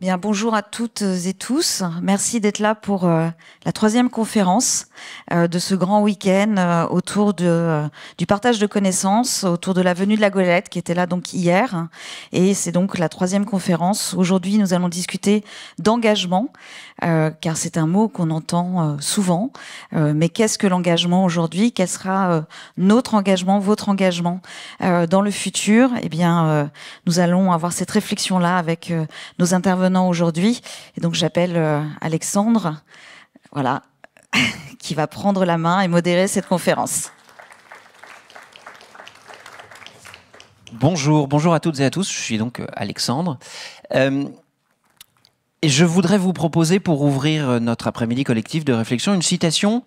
Bien, bonjour à toutes et tous. Merci d'être là pour euh, la troisième conférence euh, de ce grand week-end euh, autour de, du partage de connaissances, autour de la venue de la Golette qui était là donc hier. Et c'est donc la troisième conférence. Aujourd'hui, nous allons discuter d'engagement, car c'est un mot qu'on entend souvent. mais qu'est-ce que l'engagement aujourd'hui Quel sera notre engagement, votre engagement dans le futur Eh bien, nous allons avoir cette réflexion-là avec nos intervenants aujourd'hui. Et donc j'appelle euh, Alexandre, voilà, qui va prendre la main et modérer cette conférence. Bonjour, bonjour à toutes et à tous. Je suis donc euh, Alexandre. Euh, et je voudrais vous proposer, pour ouvrir notre après-midi collectif de réflexion, une citation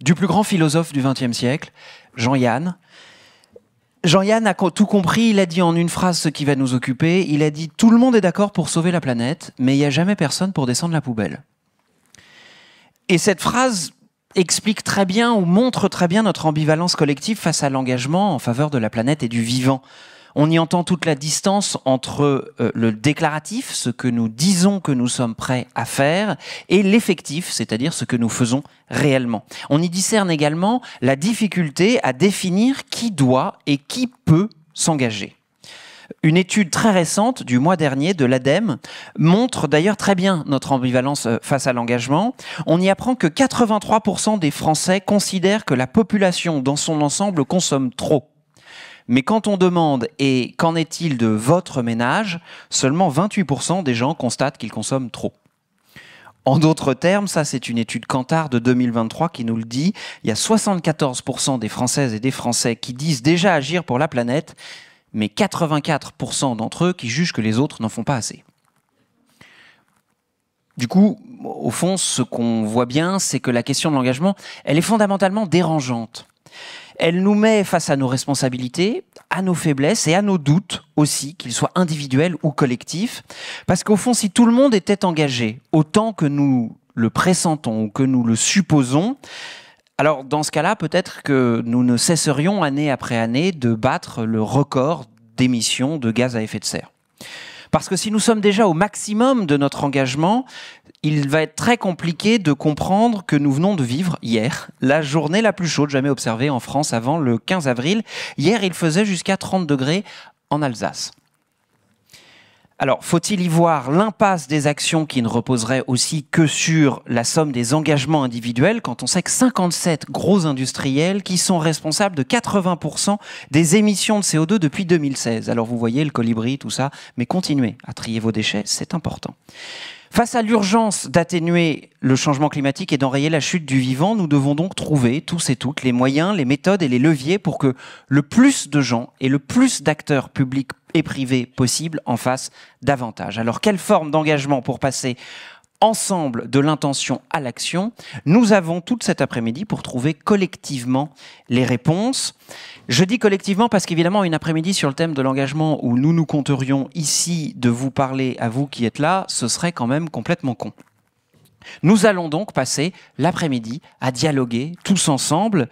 du plus grand philosophe du XXe siècle, Jean Yann, Jean-Yann a tout compris, il a dit en une phrase ce qui va nous occuper, il a dit tout le monde est d'accord pour sauver la planète, mais il n'y a jamais personne pour descendre la poubelle. Et cette phrase explique très bien ou montre très bien notre ambivalence collective face à l'engagement en faveur de la planète et du vivant. On y entend toute la distance entre euh, le déclaratif, ce que nous disons que nous sommes prêts à faire, et l'effectif, c'est-à-dire ce que nous faisons réellement. On y discerne également la difficulté à définir qui doit et qui peut s'engager. Une étude très récente du mois dernier de l'ADEME montre d'ailleurs très bien notre ambivalence euh, face à l'engagement. On y apprend que 83% des Français considèrent que la population dans son ensemble consomme trop. Mais quand on demande et qu'en est-il de votre ménage, seulement 28% des gens constatent qu'ils consomment trop. En d'autres termes, ça c'est une étude Cantar de 2023 qui nous le dit, il y a 74% des Françaises et des Français qui disent déjà agir pour la planète, mais 84% d'entre eux qui jugent que les autres n'en font pas assez. Du coup, au fond, ce qu'on voit bien, c'est que la question de l'engagement, elle est fondamentalement dérangeante. Elle nous met face à nos responsabilités, à nos faiblesses et à nos doutes aussi, qu'ils soient individuels ou collectifs. Parce qu'au fond, si tout le monde était engagé autant que nous le pressentons ou que nous le supposons, alors dans ce cas-là, peut-être que nous ne cesserions année après année de battre le record d'émissions de gaz à effet de serre. Parce que si nous sommes déjà au maximum de notre engagement, il va être très compliqué de comprendre que nous venons de vivre hier la journée la plus chaude jamais observée en France avant le 15 avril. Hier, il faisait jusqu'à 30 degrés en Alsace. Alors, faut-il y voir l'impasse des actions qui ne reposerait aussi que sur la somme des engagements individuels quand on sait que 57 gros industriels qui sont responsables de 80% des émissions de CO2 depuis 2016 Alors vous voyez le colibri, tout ça, mais continuez à trier vos déchets, c'est important. Face à l'urgence d'atténuer le changement climatique et d'enrayer la chute du vivant, nous devons donc trouver tous et toutes les moyens, les méthodes et les leviers pour que le plus de gens et le plus d'acteurs publics et privés possibles en fassent davantage. Alors quelle forme d'engagement pour passer ensemble de l'intention à l'action, nous avons toute cet après-midi pour trouver collectivement les réponses. Je dis collectivement parce qu'évidemment, une après-midi sur le thème de l'engagement où nous nous compterions ici de vous parler à vous qui êtes là, ce serait quand même complètement con. Nous allons donc passer l'après-midi à dialoguer tous ensemble.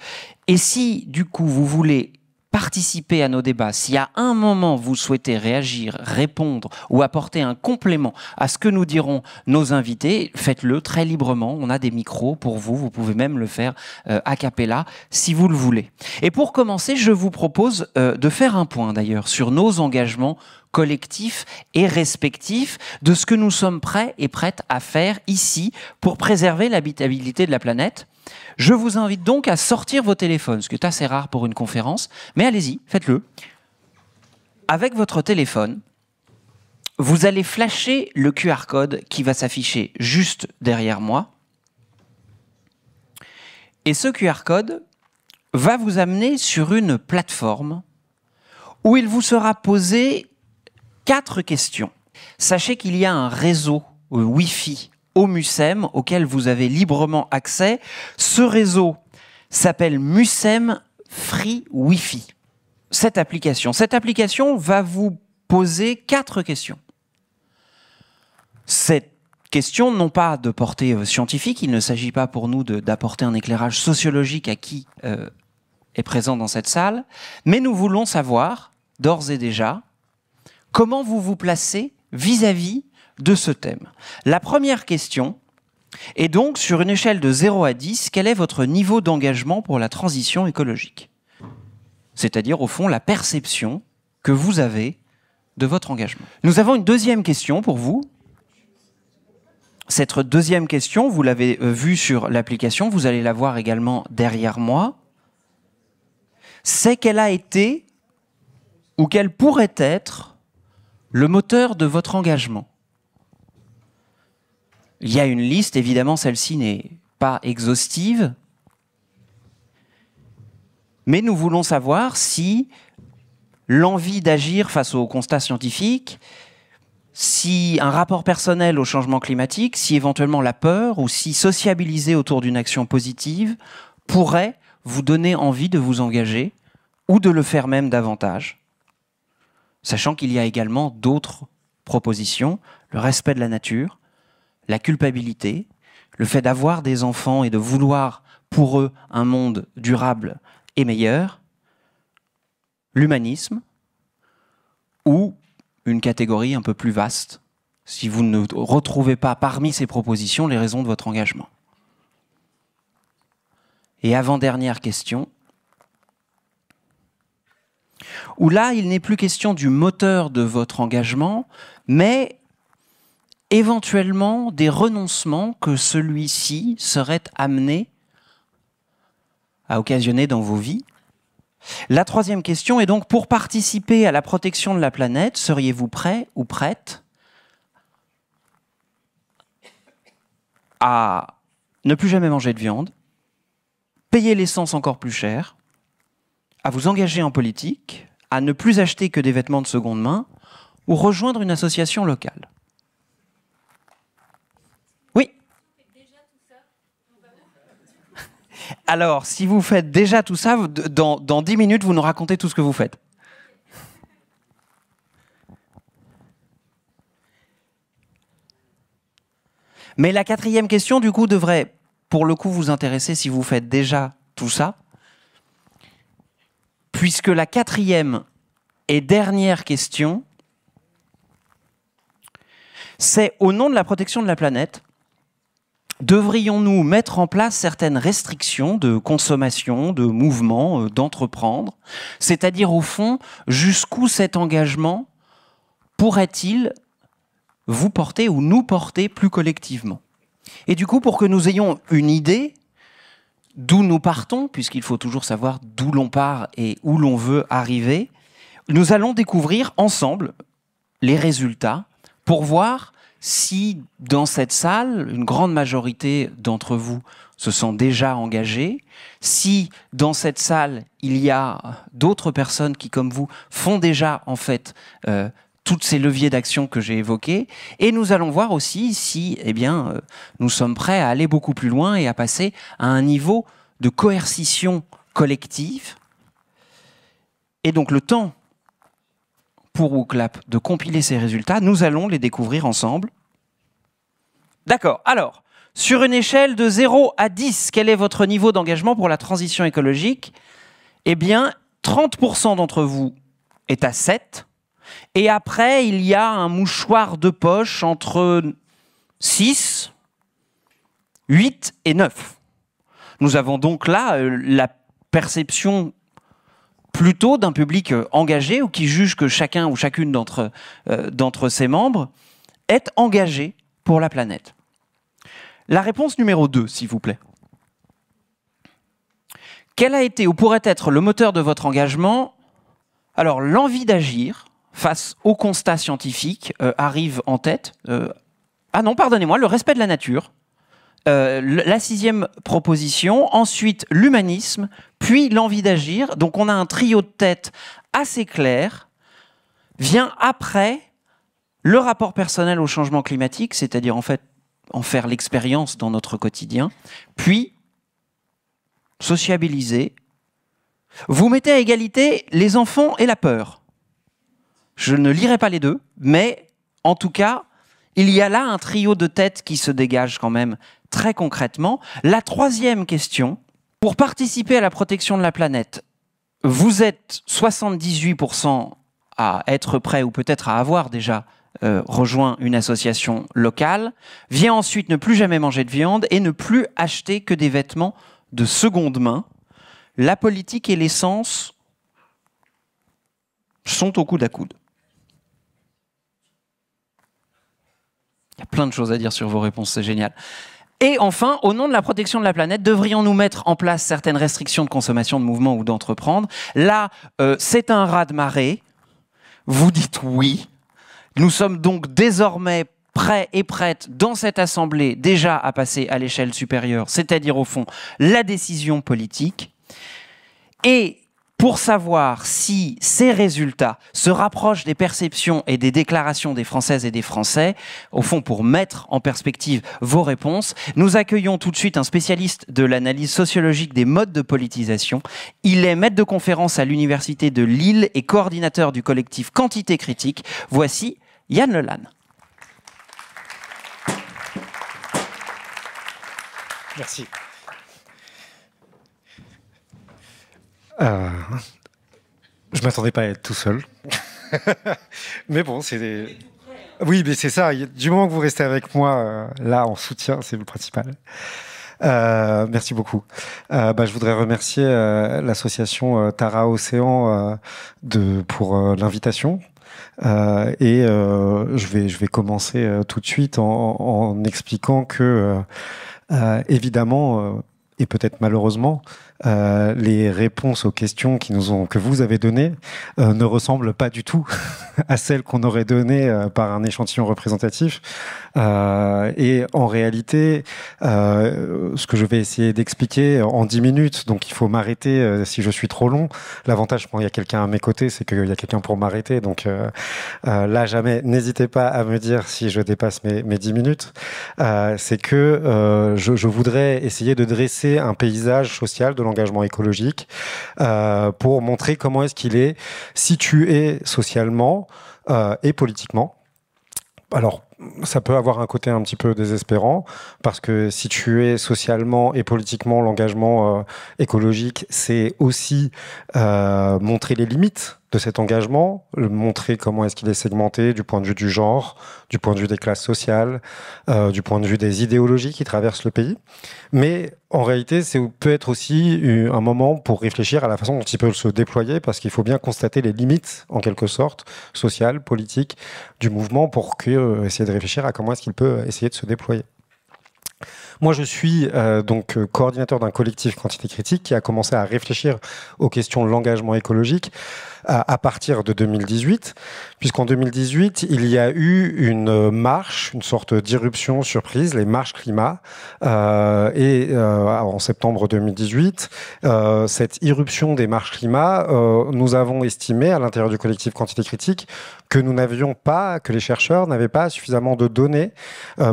Et si du coup vous voulez participez à nos débats. Si à un moment vous souhaitez réagir, répondre ou apporter un complément à ce que nous dirons nos invités, faites-le très librement. On a des micros pour vous. Vous pouvez même le faire euh, a cappella si vous le voulez. Et pour commencer, je vous propose euh, de faire un point d'ailleurs sur nos engagements collectif et respectif de ce que nous sommes prêts et prêtes à faire ici pour préserver l'habitabilité de la planète. Je vous invite donc à sortir vos téléphones, ce qui est assez rare pour une conférence, mais allez-y, faites-le. Avec votre téléphone, vous allez flasher le QR code qui va s'afficher juste derrière moi. Et ce QR code va vous amener sur une plateforme où il vous sera posé quatre questions. Sachez qu'il y a un réseau euh, Wi-Fi au MUSEM auquel vous avez librement accès. Ce réseau s'appelle MUSEM Free Wi-Fi. Cette application, cette application va vous poser quatre questions. Cette question n'ont pas de portée euh, scientifique. Il ne s'agit pas pour nous d'apporter un éclairage sociologique à qui euh, est présent dans cette salle, mais nous voulons savoir, d'ores et déjà, comment vous vous placez vis-à-vis de ce thème La première question est donc sur une échelle de 0 à 10, quel est votre niveau d'engagement pour la transition écologique C'est-à-dire au fond la perception que vous avez de votre engagement. Nous avons une deuxième question pour vous. Cette deuxième question, vous l'avez euh, vue sur l'application, vous allez la voir également derrière moi. C'est quelle a été ou quelle pourrait être le moteur de votre engagement. Il y a une liste, évidemment, celle-ci n'est pas exhaustive, mais nous voulons savoir si l'envie d'agir face aux constats scientifiques, si un rapport personnel au changement climatique, si éventuellement la peur ou si sociabiliser autour d'une action positive pourrait vous donner envie de vous engager ou de le faire même davantage. Sachant qu'il y a également d'autres propositions, le respect de la nature, la culpabilité, le fait d'avoir des enfants et de vouloir pour eux un monde durable et meilleur, l'humanisme, ou une catégorie un peu plus vaste, si vous ne retrouvez pas parmi ces propositions les raisons de votre engagement. Et avant-dernière question, où là, il n'est plus question du moteur de votre engagement, mais éventuellement des renoncements que celui-ci serait amené à occasionner dans vos vies. La troisième question est donc, pour participer à la protection de la planète, seriez-vous prêt ou prête à ne plus jamais manger de viande, payer l'essence encore plus cher, à vous engager en politique, à ne plus acheter que des vêtements de seconde main ou rejoindre une association locale Oui Alors, si vous faites déjà tout ça, dans, dans 10 minutes, vous nous racontez tout ce que vous faites. Mais la quatrième question, du coup, devrait, pour le coup, vous intéresser si vous faites déjà tout ça puisque la quatrième et dernière question, c'est au nom de la protection de la planète, devrions-nous mettre en place certaines restrictions de consommation, de mouvement, euh, d'entreprendre C'est-à-dire, au fond, jusqu'où cet engagement pourrait-il vous porter ou nous porter plus collectivement Et du coup, pour que nous ayons une idée d'où nous partons, puisqu'il faut toujours savoir d'où l'on part et où l'on veut arriver, nous allons découvrir ensemble les résultats pour voir si dans cette salle, une grande majorité d'entre vous se sont déjà engagés, si dans cette salle, il y a d'autres personnes qui, comme vous, font déjà en fait euh, tous ces leviers d'action que j'ai évoqués. Et nous allons voir aussi si, eh bien, euh, nous sommes prêts à aller beaucoup plus loin et à passer à un niveau de coercition collective. Et donc, le temps pour OUCLAP de compiler ces résultats, nous allons les découvrir ensemble. D'accord. Alors, sur une échelle de 0 à 10, quel est votre niveau d'engagement pour la transition écologique Eh bien, 30% d'entre vous est à 7, et après, il y a un mouchoir de poche entre 6, 8 et 9. Nous avons donc là euh, la perception plutôt d'un public euh, engagé ou qui juge que chacun ou chacune euh, d'entre ses membres est engagé pour la planète. La réponse numéro 2, s'il vous plaît. Quel a été ou pourrait être le moteur de votre engagement Alors l'envie d'agir, face aux constat scientifique, euh, arrive en tête. Euh, ah non, pardonnez-moi, le respect de la nature. Euh, la sixième proposition, ensuite l'humanisme, puis l'envie d'agir. Donc on a un trio de tête assez clair. Vient après le rapport personnel au changement climatique, c'est-à-dire en fait en faire l'expérience dans notre quotidien, puis sociabiliser. Vous mettez à égalité les enfants et la peur. Je ne lirai pas les deux, mais en tout cas, il y a là un trio de têtes qui se dégage quand même très concrètement. La troisième question, pour participer à la protection de la planète, vous êtes 78% à être prêt ou peut-être à avoir déjà euh, rejoint une association locale, vient ensuite ne plus jamais manger de viande et ne plus acheter que des vêtements de seconde main. La politique et l'essence sont au coude à coude. y plein de choses à dire sur vos réponses, c'est génial. Et enfin, au nom de la protection de la planète, devrions-nous mettre en place certaines restrictions de consommation de mouvement ou d'entreprendre Là, euh, c'est un raz de marée. Vous dites oui. Nous sommes donc désormais prêts et prêtes dans cette Assemblée déjà à passer à l'échelle supérieure, c'est-à-dire au fond la décision politique. Et pour savoir si ces résultats se rapprochent des perceptions et des déclarations des Françaises et des Français. Au fond, pour mettre en perspective vos réponses, nous accueillons tout de suite un spécialiste de l'analyse sociologique des modes de politisation. Il est maître de conférence à l'Université de Lille et coordinateur du collectif Quantité Critique. Voici Yann Lelanne. Merci. Je euh, je m'attendais pas à être tout seul. mais bon, c'est. Oui, mais c'est ça. Du moment que vous restez avec moi, euh, là, en soutien, c'est le principal. Euh, merci beaucoup. Bah, je voudrais remercier l'association Tara Océan de, pour l'invitation. et je, vais, je vais commencer tout de suite en, en expliquant que, évidemment, et peut-être malheureusement, euh, les réponses aux questions que vous avez données euh, ne ressemblent pas du tout à celles qu'on aurait données euh, par un échantillon représentatif. et en réalité, ce que je vais essayer d'expliquer en 10 minutes, donc il faut m'arrêter si je suis trop long. L'avantage quand il y a quelqu'un à mes côtés, c'est qu'il y a quelqu'un pour m'arrêter. Donc là, jamais, n'hésitez pas à me dire si je dépasse mes, dix 10 minutes. c'est que je, je voudrais essayer de dresser un paysage social de l'entreprise engagement écologique, euh, pour montrer comment est-ce qu'il est situé socialement euh, et politiquement. Alors, ça peut avoir un côté un petit peu désespérant parce que situer socialement et politiquement l'engagement euh, écologique, c'est aussi montrer les limites de cet engagement, montrer comment est-ce qu'il est segmenté du point de vue du genre, du point de vue des classes sociales, euh, du point de vue des idéologies qui traversent le pays. Mais en réalité, c'est peut être aussi un moment pour réfléchir à la façon dont il peut se déployer, parce qu'il faut bien constater les limites, en quelque sorte, sociales, politiques, du mouvement pour que, euh, essayer de réfléchir à comment est-ce qu'il peut essayer de se déployer. Moi, je suis euh, donc coordinateur d'un collectif Quantité Critique qui a commencé à réfléchir aux questions de l'engagement écologique à, partir de 2018, puisqu'en 2018, il y a eu une euh, marche, une sorte d'irruption surprise, les marches climat, euh, et euh, en septembre 2018, euh, cette irruption des marches climat, nous avons estimé à l'intérieur du collectif Quantité Critique que nous n'avions pas, que les chercheurs n'avaient pas suffisamment de données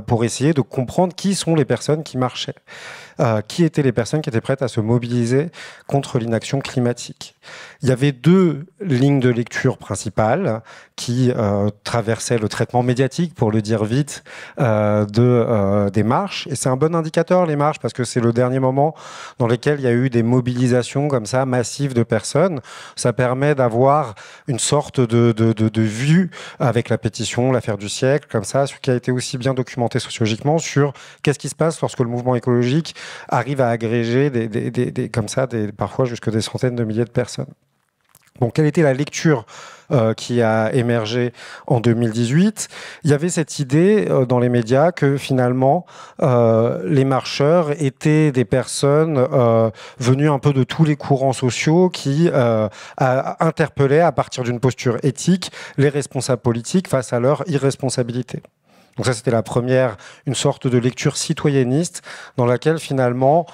pour essayer de comprendre qui sont les personnes qui marchaient. Euh, qui étaient les personnes qui étaient prêtes à se mobiliser contre l'inaction climatique. Il y avait deux lignes de lecture principales qui euh, traversaient le traitement médiatique, pour le dire vite, euh, de, des marches. Et c'est un bon indicateur, les marches, parce que c'est le dernier moment dans lequel il y a eu des mobilisations comme ça, massives de personnes. Ça permet d'avoir une sorte de, de, de, de vue avec la pétition, l'affaire du siècle, comme ça, ce qui a été aussi bien documenté sociologiquement sur qu'est-ce qui se passe lorsque le mouvement écologique arrive à agréger des, comme ça, parfois jusque des centaines de milliers de personnes. Bon, quelle était la lecture euh, qui a émergé en 2018 Il y avait cette idée euh, dans les médias que finalement euh, les marcheurs étaient des personnes venues un peu de tous les courants sociaux qui interpellaient à partir d'une posture éthique les responsables politiques face à leur irresponsabilité. Donc ça, c'était la première, une sorte de lecture citoyenniste dans laquelle finalement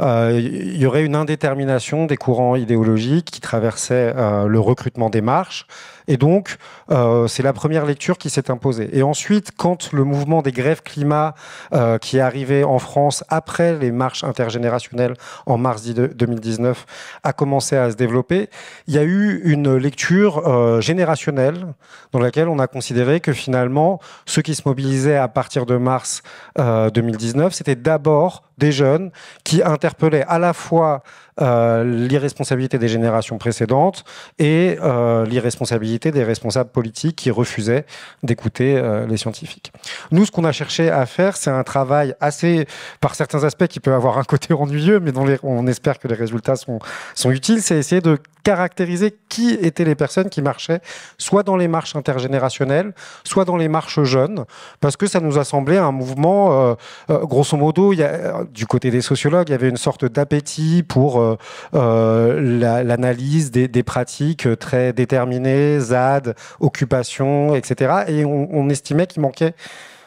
euh, il y aurait une indétermination des courants idéologiques qui traversaient euh, le recrutement des marches et donc, euh, c'est la première lecture qui s'est imposée. Et ensuite, quand le mouvement des grèves climat euh, qui est arrivé en France après les marches intergénérationnelles en mars 2019 a commencé à se développer, il y a eu une lecture euh, générationnelle dans laquelle on a considéré que finalement, ceux qui se mobilisaient à partir de mars 2019, c'était d'abord des jeunes qui interpellaient à la fois euh, l'irresponsabilité des générations précédentes et euh, l'irresponsabilité des responsables politiques qui refusaient d'écouter euh, les scientifiques. Nous, ce qu'on a cherché à faire, c'est un travail assez, par certains aspects, qui peut avoir un côté ennuyeux, mais dont on espère que les résultats sont, sont utiles, c'est essayer de caractériser qui étaient les personnes qui marchaient, soit dans les marches intergénérationnelles, soit dans les marches jeunes, parce que ça nous a semblé un mouvement, grosso modo, a, du côté des sociologues, il y avait une sorte d'appétit pour euh, euh, l'analyse des, pratiques euh, très déterminées, ZAD, occupation, etc. Et on, estimait qu'il manquait,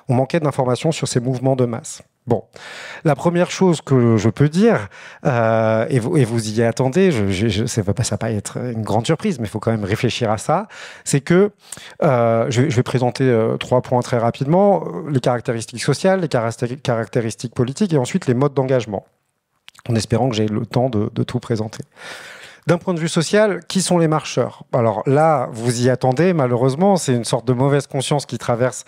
on manquait d'informations sur ces mouvements de masse. Bon, la première chose que je peux dire, et, vous, et, vous, y attendez, je, ça ne va pas être une grande surprise, mais il faut quand même réfléchir à ça, c'est que je, vais présenter trois points très rapidement, les caractéristiques sociales, les caractéristiques politiques et ensuite les modes d'engagement en espérant que j'ai le temps de, tout présenter. D'un point de vue social, qui sont les marcheurs Alors là, vous y attendez, malheureusement, c'est une sorte de mauvaise conscience qui traverse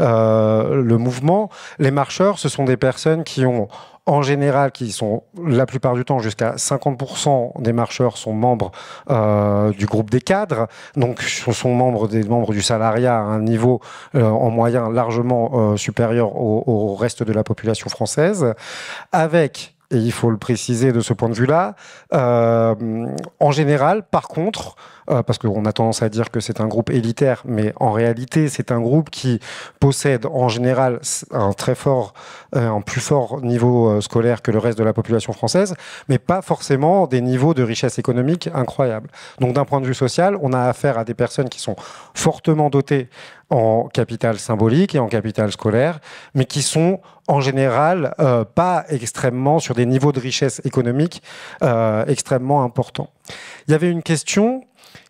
euh, le mouvement. Les marcheurs, ce sont des personnes qui ont en général, qui sont la plupart du temps jusqu'à 50% des marcheurs sont membres euh, du groupe des cadres, donc sont membres des membres du salariat à un niveau euh, en moyen largement supérieur au, au, reste de la population française, avec et il faut le préciser de ce point de vue-là. Euh, en général, par contre, euh, parce qu'on a tendance à dire que c'est un groupe élitaire, mais en réalité, c'est un groupe qui possède en général un très fort, euh, un plus fort niveau euh, scolaire que le reste de la population française, mais pas forcément des niveaux de richesse économique incroyables. Donc d'un point de vue social, on a affaire à des personnes qui sont fortement dotées en capital symbolique et en capital scolaire, mais qui sont en général pas extrêmement sur des niveaux de richesse économique extrêmement importants. Il y avait une question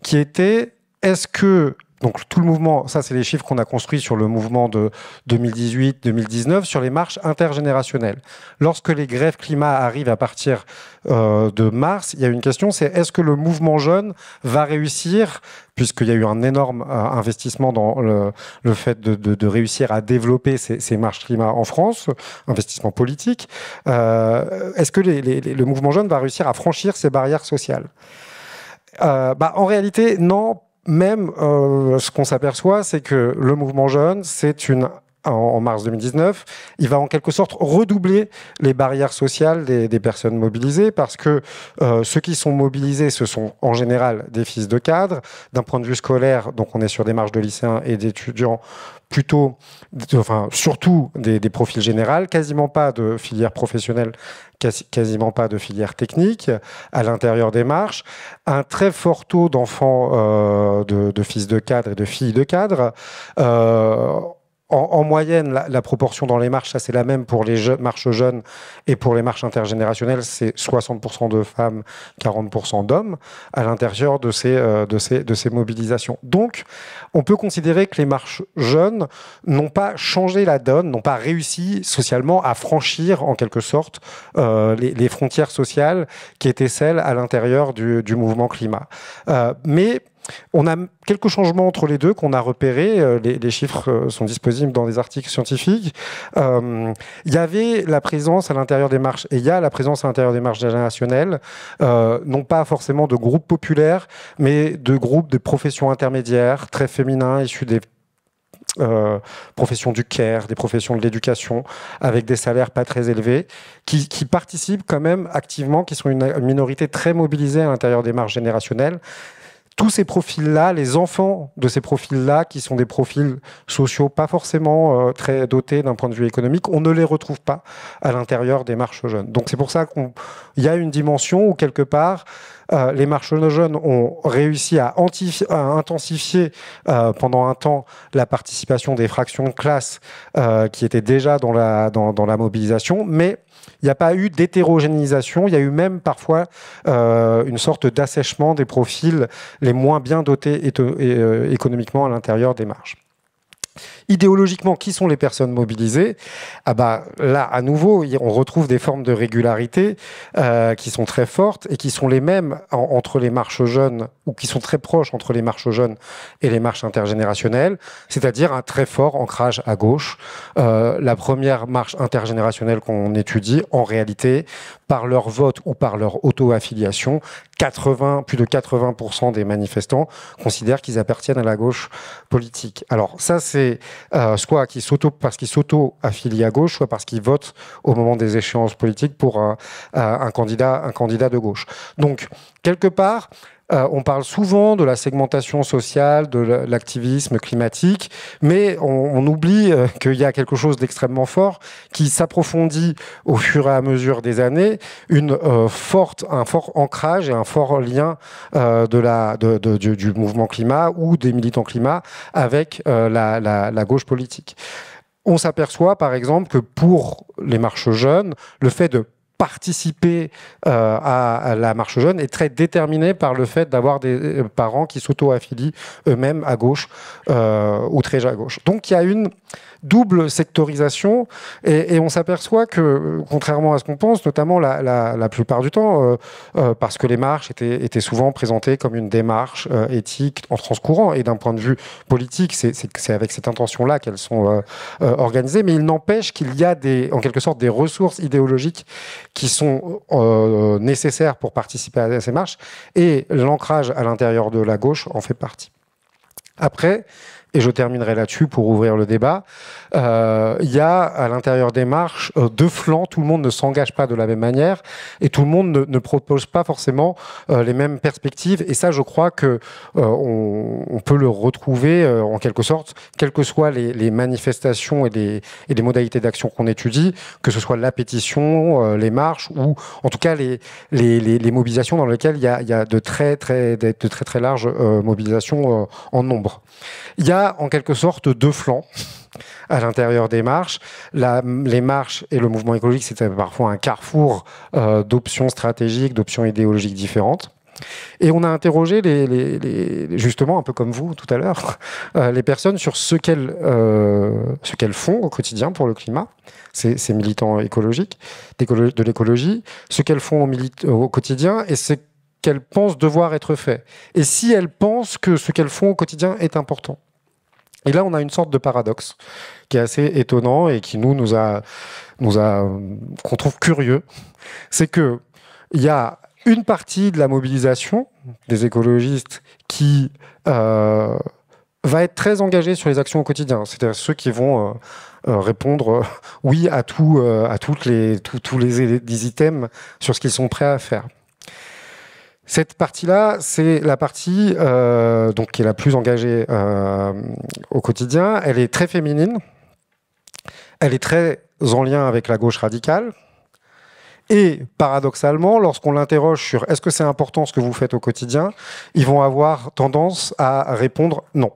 qui était est-ce que donc tout le mouvement, ça c'est les chiffres qu'on a construits sur le mouvement de 2018-2019, sur les marches intergénérationnelles. Lorsque les grèves climat arrivent à partir euh, de mars, il y a une question, c'est est-ce que le mouvement jeune va réussir, puisqu'il y a eu un énorme euh, investissement dans le, fait de, réussir à développer ces, marches climat en France, investissement politique, euh, est-ce que le mouvement jeune va réussir à franchir ces barrières sociales euh, bah, en réalité, non. Même euh, ce qu'on s'aperçoit, c'est que le mouvement jeune, c'est une en mars 2019, il va en quelque sorte redoubler les barrières sociales des, personnes mobilisées parce que euh, ceux qui sont mobilisés, ce sont en général des fils de cadres. D'un point de vue scolaire, donc on est sur des marges de lycéens et d'étudiants plutôt, enfin surtout des, profils généraux, quasiment pas de filière professionnelle, quasiment pas de filière technique à l'intérieur des marches, un très fort taux d'enfants, euh, de, fils de cadres et de filles de cadres. Euh, en, moyenne, la, proportion dans les marches, ça c'est la même pour les marches jeunes et pour les marches intergénérationnelles, c'est 60% de femmes, 40% d'hommes à l'intérieur de ces, euh, de, ces, de ces mobilisations. Donc, on peut considérer que les marches jeunes n'ont pas changé la donne, n'ont pas réussi socialement à franchir en quelque sorte euh, les, frontières sociales qui étaient celles à l'intérieur du, mouvement climat. Euh, mais on a quelques changements entre les deux qu'on a repérés. Euh, les, chiffres euh, sont disponibles dans des articles scientifiques. Euh, il y avait la présence à l'intérieur des marches, et il y a la présence à l'intérieur des marches générationnelles, non pas forcément de groupes populaires, mais de groupes de professions intermédiaires, très féminins, issus des professions du care, des professions de l'éducation, avec des salaires pas très élevés, qui, qui, participent quand même activement, qui sont une minorité très mobilisée à l'intérieur des marges générationnelles tous ces profils-là, les enfants de ces profils-là, qui sont des profils sociaux pas forcément euh, très dotés d'un point de vue économique, on ne les retrouve pas à l'intérieur des marches jeunes. Donc c'est pour ça qu'il y a une dimension où quelque part, euh, les marches jeunes ont réussi à, intensifier euh, pendant un temps la participation des fractions de classe euh, qui étaient déjà dans la, dans, la mobilisation, mais il n'y a pas eu d'hétérogénéisation, il y a eu même parfois une sorte d'assèchement des profils les moins bien dotés économiquement à l'intérieur des marges. Idéologiquement, qui sont les personnes mobilisées Ah bah, là, à nouveau, on retrouve des formes de régularité euh, qui sont très fortes et qui sont les mêmes entre les marches jeunes ou qui sont très proches entre les marches jeunes et les marches intergénérationnelles, c'est-à-dire un très fort ancrage à gauche. Euh, la première marche intergénérationnelle qu'on étudie, en réalité, par leur vote ou par leur auto-affiliation, 80, plus de 80% des manifestants considèrent qu'ils appartiennent à la gauche politique. Alors ça, c'est euh, soit parce qu'ils s'auto-affilient à gauche, soit parce qu'ils votent au moment des échéances politiques pour euh, euh, candidat, un candidat de gauche. Donc, quelque part, euh, on parle souvent de la segmentation sociale, de l'activisme climatique, mais on, oublie euh, qu'il y a quelque chose d'extrêmement fort qui s'approfondit au fur et à mesure des années, une euh, forte, un fort ancrage et un fort lien du, mouvement climat ou des militants climat avec la gauche politique on s'aperçoit par exemple que pour les marches jeunes, le fait de participer euh, à, la marche jeune est très déterminé par le fait d'avoir des euh, parents qui s'auto-affilient eux-mêmes à gauche euh, ou très à gauche. Donc il y a une double sectorisation. Et, et on s'aperçoit que, contrairement à ce qu'on pense, notamment la, la, la, plupart du temps, euh, euh, parce que les marches étaient, étaient, souvent présentées comme une démarche euh, éthique en transcourant, et d'un point de vue politique, c'est avec cette intention-là qu'elles sont organisées, mais il n'empêche qu'il y a des, en quelque sorte des ressources idéologiques qui sont nécessaires pour participer à ces marches, et l'ancrage à l'intérieur de la gauche en fait partie. Après, et je terminerai là-dessus pour ouvrir le débat, euh, il y a à l'intérieur des marches euh, deux flancs, tout le monde ne s'engage pas de la même manière et tout le monde ne, propose pas forcément euh, les mêmes perspectives. Et ça, je crois que on, peut le retrouver en quelque sorte, quelles que soient les, manifestations et les, modalités d'action qu'on étudie, que ce soit la pétition, les marches ou en tout cas les, les, mobilisations dans lesquelles il y a, y a, de très très de très très larges mobilisations en nombre. Il y a en quelque sorte deux flancs à l'intérieur des marches. les marches et le mouvement écologique, c'était parfois un carrefour euh, d'options stratégiques, d'options idéologiques différentes. Et on a interrogé, les, justement, un peu comme vous tout à l'heure, euh, les personnes sur euh, ce qu'elles font au quotidien pour le climat, ces, militants écologiques, de l'écologie, ce qu'elles font au, quotidien et ce qu'elles pensent devoir être fait. Et si elles pensent que ce qu'elles font au quotidien est important. Et là, on a une sorte de paradoxe qui est assez étonnant et qui nous, nous a, nous a, euh, qu'on trouve curieux. C'est que il y a une partie de la mobilisation des écologistes qui euh, va être très engagée sur les actions au quotidien, c'est-à-dire ceux qui vont euh, répondre oui à tout, à toutes les, tous les, items sur ce qu'ils sont prêts à faire. Cette partie-là, c'est la partie euh, donc, qui est la plus engagée euh, au quotidien. Elle est très féminine. Elle est très en lien avec la gauche radicale. Et paradoxalement, lorsqu'on l'interroge sur est-ce que c'est important ce que vous faites au quotidien, ils vont avoir tendance à répondre non.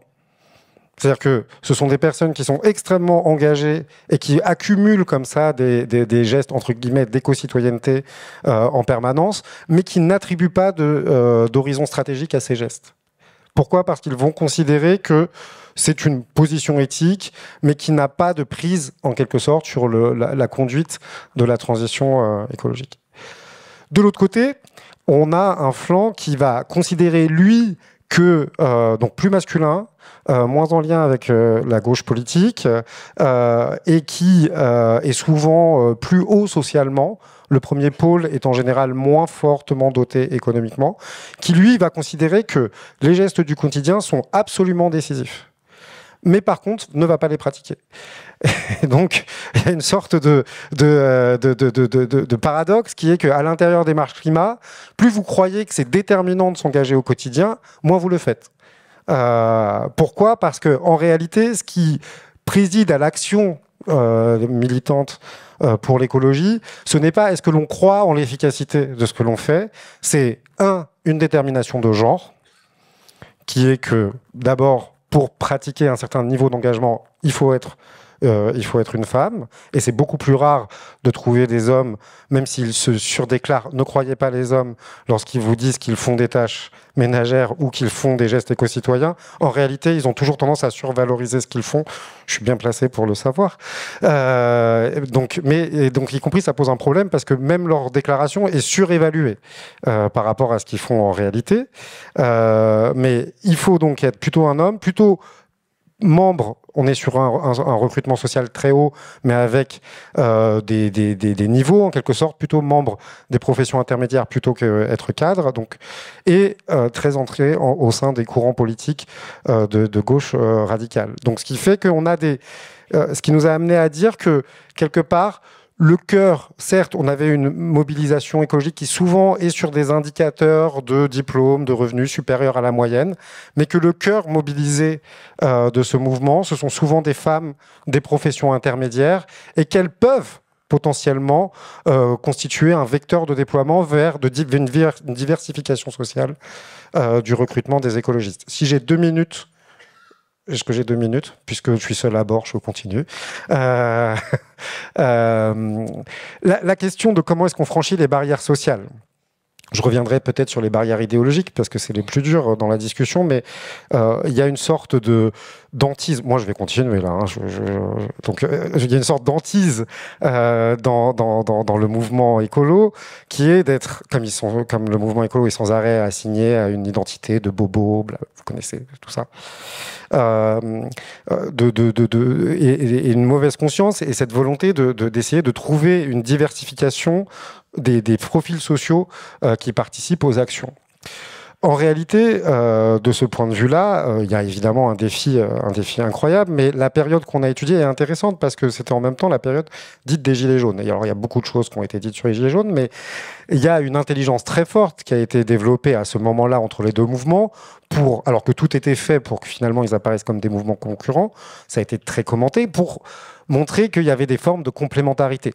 C'est-à-dire que ce sont des personnes qui sont extrêmement engagées et qui accumulent comme ça des, gestes, entre guillemets, d'éco-citoyenneté euh, en permanence, mais qui n'attribuent pas euh, d'horizon stratégique à ces gestes. Pourquoi Parce qu'ils vont considérer que c'est une position éthique, mais qui n'a pas de prise, en quelque sorte, sur la, conduite de la transition euh, écologique. De l'autre côté, on a un flanc qui va considérer, lui, que euh, donc plus masculin, euh, moins en lien avec euh, la gauche politique et qui est souvent plus haut socialement. Le premier pôle est en général moins fortement doté économiquement, qui lui va considérer que les gestes du quotidien sont absolument décisifs mais par contre ne va pas les pratiquer. donc, il y a une sorte de, de, euh, paradoxe qui est qu'à l'intérieur des marches climat, plus vous croyez que c'est déterminant de s'engager au quotidien, moins vous le faites. Euh, pourquoi Parce que en réalité, ce qui préside à l'action euh, militante pour l'écologie, ce n'est pas est-ce que l'on croit en l'efficacité de ce que l'on fait, c'est un, une détermination de genre, qui est que d'abord pour pratiquer un certain niveau d'engagement, il faut être euh, il faut être une femme. Et c'est beaucoup plus rare de trouver des hommes, même s'ils se surdéclarent. Ne croyez pas les hommes lorsqu'ils vous disent qu'ils font des tâches ménagères ou qu'ils font des gestes éco-citoyens. En réalité, ils ont toujours tendance à survaloriser ce qu'ils font. Je suis bien placé pour le savoir. Euh, donc, mais et donc, y compris, ça pose un problème parce que même leur déclaration est surévaluée euh, par rapport à ce qu'ils font en réalité. mais il faut donc être plutôt un homme, plutôt membre on est sur un, recrutement social très haut, mais avec euh, des, niveaux en quelque sorte, plutôt membres des professions intermédiaires plutôt qu'être euh, cadres, donc, et euh, très entré au sein des courants politiques de, gauche radicale. Donc ce qui fait qu'on a des... ce qui nous a amené à dire que quelque part, le cœur, certes, on avait une mobilisation écologique qui souvent est sur des indicateurs de diplômes, de revenus supérieurs à la moyenne, mais que le cœur mobilisé euh, de ce mouvement, ce sont souvent des femmes des professions intermédiaires et qu'elles peuvent potentiellement euh, constituer un vecteur de déploiement vers une diversification sociale euh, du recrutement des écologistes. Si j'ai deux minutes est-ce que j'ai deux minutes Puisque je suis seul à bord, je continue. Euh, euh, la, la, question de comment est-ce qu'on franchit les barrières sociales je reviendrai peut-être sur les barrières idéologiques parce que c'est les plus durs dans la discussion, mais euh, il y a une sorte de dentise, Moi, je vais continuer là. Hein. donc, euh, il y a une sorte d'entise euh, dans, dans, le mouvement écolo qui est d'être, comme, le mouvement écolo est sans arrêt assigné à une identité de bobo, vous connaissez tout ça, euh, et, une mauvaise conscience et cette volonté d'essayer de trouver une diversification des, profils sociaux euh, qui participent aux actions. En réalité, euh, de ce point de vue-là, euh, il y a évidemment un défi, un défi incroyable, mais la période qu'on a étudiée est intéressante parce que c'était en même temps la période dite des Gilets jaunes. alors, il y a beaucoup de choses qui ont été dites sur les Gilets jaunes, mais il y a une intelligence très forte qui a été développée à ce moment-là entre les deux mouvements pour, alors que tout était fait pour que finalement ils apparaissent comme des mouvements concurrents, ça a été très commenté pour montrer qu'il y avait des formes de complémentarité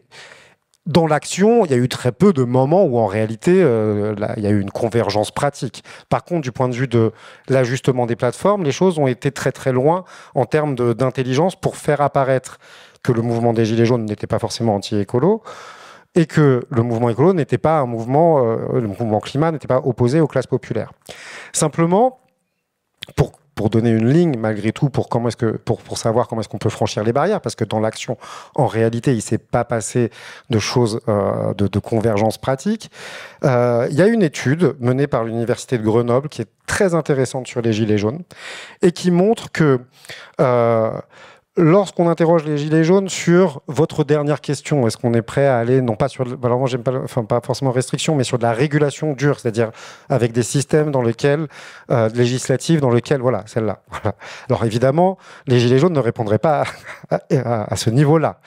dans l'action, il y a eu très peu de moments où en réalité euh, il y a eu une convergence pratique. Par contre, du point de vue de l'ajustement des plateformes, les choses ont été très très loin en termes d'intelligence pour faire apparaître que le mouvement des Gilets jaunes n'était pas forcément anti-écolo et que le mouvement écolo n'était pas un mouvement, euh, le mouvement climat n'était pas opposé aux classes populaires. Simplement, pour pour donner une ligne malgré tout pour comment est-ce que pour, pour savoir comment est-ce qu'on peut franchir les barrières parce que dans l'action en réalité il s'est pas passé de choses euh, de, convergence pratique. Euh, il y a une étude menée par l'université de Grenoble qui est très intéressante sur les gilets jaunes et qui montre que euh, lorsqu'on interroge les gilets jaunes sur votre dernière question, est-ce qu'on est prêt à aller, non pas sur, alors moi j'aime pas, enfin pas forcément restriction, mais sur de la régulation dure, c'est-à-dire avec des systèmes dans lesquels, euh, législatifs dans lesquels, voilà, celle-là. Alors évidemment, les gilets jaunes ne répondraient pas à ce niveau-là.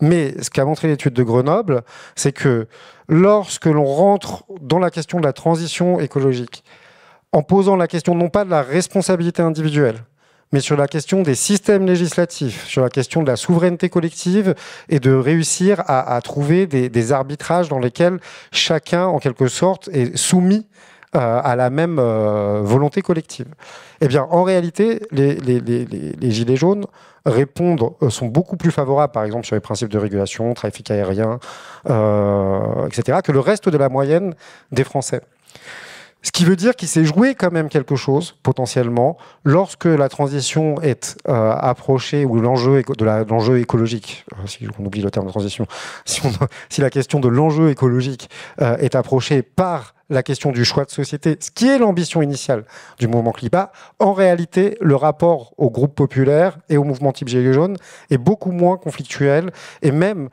Mais ce qu'a montré l'étude de Grenoble, c'est que lorsque l'on rentre dans la question de la transition écologique, en posant la question non pas de la responsabilité individuelle, mais sur la question des systèmes législatifs, sur la question de la souveraineté collective et de réussir à, trouver des, arbitrages dans lesquels chacun, en quelque sorte, est soumis euh, à la même euh, volonté collective. Eh bien, en réalité, les, gilets jaunes répondent, euh, sont beaucoup plus favorables, par exemple, sur les principes de régulation, trafic aérien, etc., que le reste de la moyenne des Français. Ce qui veut dire qu'il s'est joué quand même quelque chose, potentiellement, lorsque la transition est euh, approchée, ou l'enjeu de l'enjeu écologique, euh, si on oublie le terme de transition, si, si la question de l'enjeu écologique euh, est approchée par la question du choix de société, ce qui est l'ambition initiale du mouvement climat, en réalité, le rapport au groupe populaire et au mouvement type Gilets Jaune est beaucoup moins conflictuel et même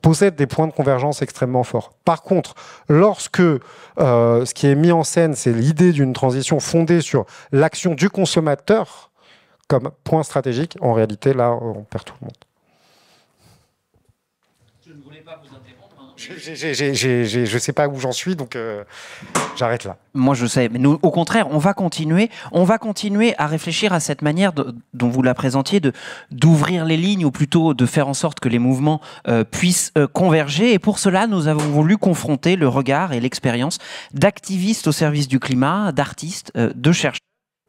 possède des points de convergence extrêmement forts. Par contre, lorsque euh, ce qui est mis en scène, c'est l'idée d'une transition fondée sur l'action du consommateur comme point stratégique, en réalité, là, on perd tout le monde. je ne sais pas où j'en suis, donc euh, j'arrête là. Moi, je sais. Mais nous, au contraire, on va continuer. On va continuer à réfléchir à cette manière dont vous la présentiez, de d'ouvrir les lignes, ou plutôt de faire en sorte que les mouvements euh, puissent euh, converger. Et pour cela, nous avons voulu confronter le regard et l'expérience d'activistes au service du climat, d'artistes, de chercheurs.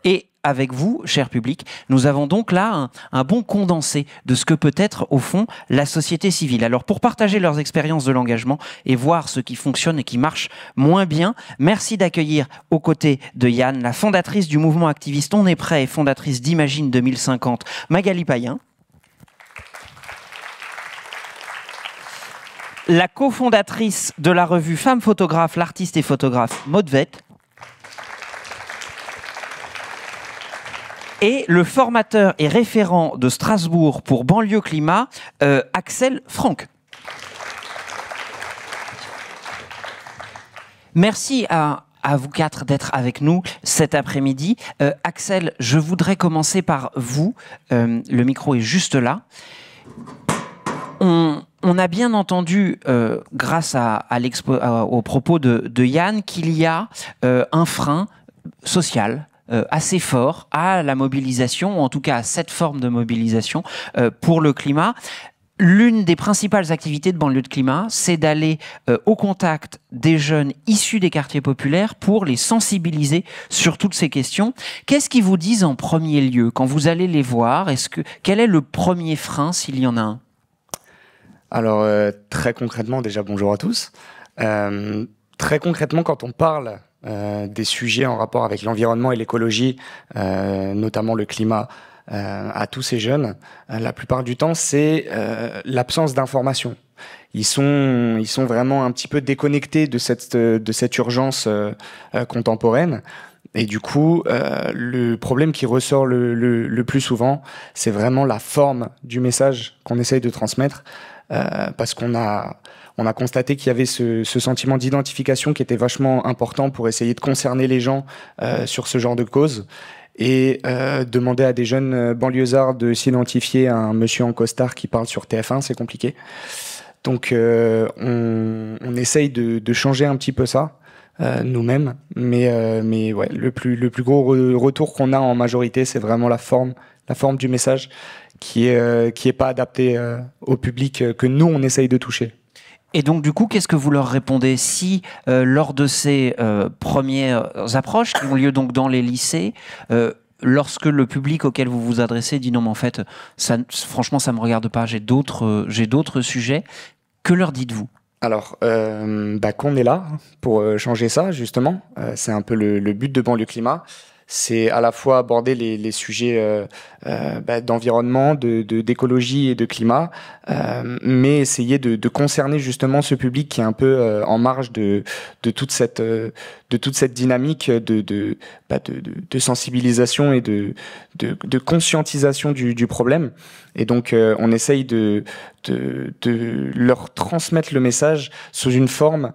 Et avec vous, cher public. Nous avons donc là un, bon condensé de ce que peut être, au fond, la société civile. Alors, pour partager leurs expériences de l'engagement et voir ce qui fonctionne et qui marche moins bien, merci d'accueillir aux côtés de Yann, la fondatrice du mouvement activiste On est prêt et fondatrice d'Imagine 2050, Magali Payen. La cofondatrice de la revue Femmes photographes, l'artiste et photographe Maud et le formateur et référent de Strasbourg pour banlieue climat, euh, Axel Franck. Merci à, vous quatre d'être avec nous cet après-midi. Euh, Axel, je voudrais commencer par vous. Euh, le micro est juste là. On, a bien entendu, grâce à, aux propos de Yann, qu'il y a un frein social euh, assez fort à la mobilisation, ou en tout cas à cette forme de mobilisation euh, pour le climat. L'une des principales activités de Banlieue de Climat, c'est d'aller euh, au contact des jeunes issus des quartiers populaires pour les sensibiliser sur toutes ces questions. Qu'est-ce qu'ils vous disent en premier lieu quand vous allez les voir Est-ce que quel est le premier frein s'il y en a un Alors très concrètement, déjà bonjour à tous. très concrètement, quand on parle euh, des sujets en rapport avec l'environnement et l'écologie, euh, notamment le climat, euh, à tous ces jeunes, la plupart du temps, c'est l'absence d'information. Ils sont, ils sont vraiment un petit peu déconnectés de cette, de cette urgence contemporaine. Et du coup, le problème qui ressort le, le plus souvent, c'est vraiment la forme du message qu'on essaye de transmettre, parce qu'on a on a constaté qu'il y avait ce, ce sentiment d'identification qui était vachement important pour essayer de concerner les gens euh, sur ce genre de cause et euh, demander à des jeunes euh, banlieusards de s'identifier à un monsieur en costard qui parle sur TF1, c'est compliqué. Donc euh, on, on, essaye de, de, changer un petit peu ça euh, nous-mêmes, mais, euh, mais ouais, le, plus, le plus gros retour qu'on a en majorité, c'est vraiment la forme, la forme du message qui est, euh, qui est pas adaptée au public que nous, on essaye de toucher. Et donc, du coup, qu'est-ce que vous leur répondez si, euh, lors de ces euh, premières approches qui ont lieu donc dans les lycées, euh, lorsque le public auquel vous vous adressez dit non, mais en fait, ça, franchement, ça ne me regarde pas, j'ai d'autres, j'ai d'autres sujets, que leur dites-vous alors, bah, qu'on est là pour changer ça, justement. c'est un peu le, but de Banlieue Climat. C'est à la fois aborder les, les sujets euh, bah, d'environnement, de d'écologie et de climat, euh, mais essayer de, concerner justement ce public qui est un peu euh, en marge de, de toute cette de toute cette dynamique de de, bah, sensibilisation et de de, conscientisation du, problème. Et donc on essaye de, de leur transmettre le message sous une forme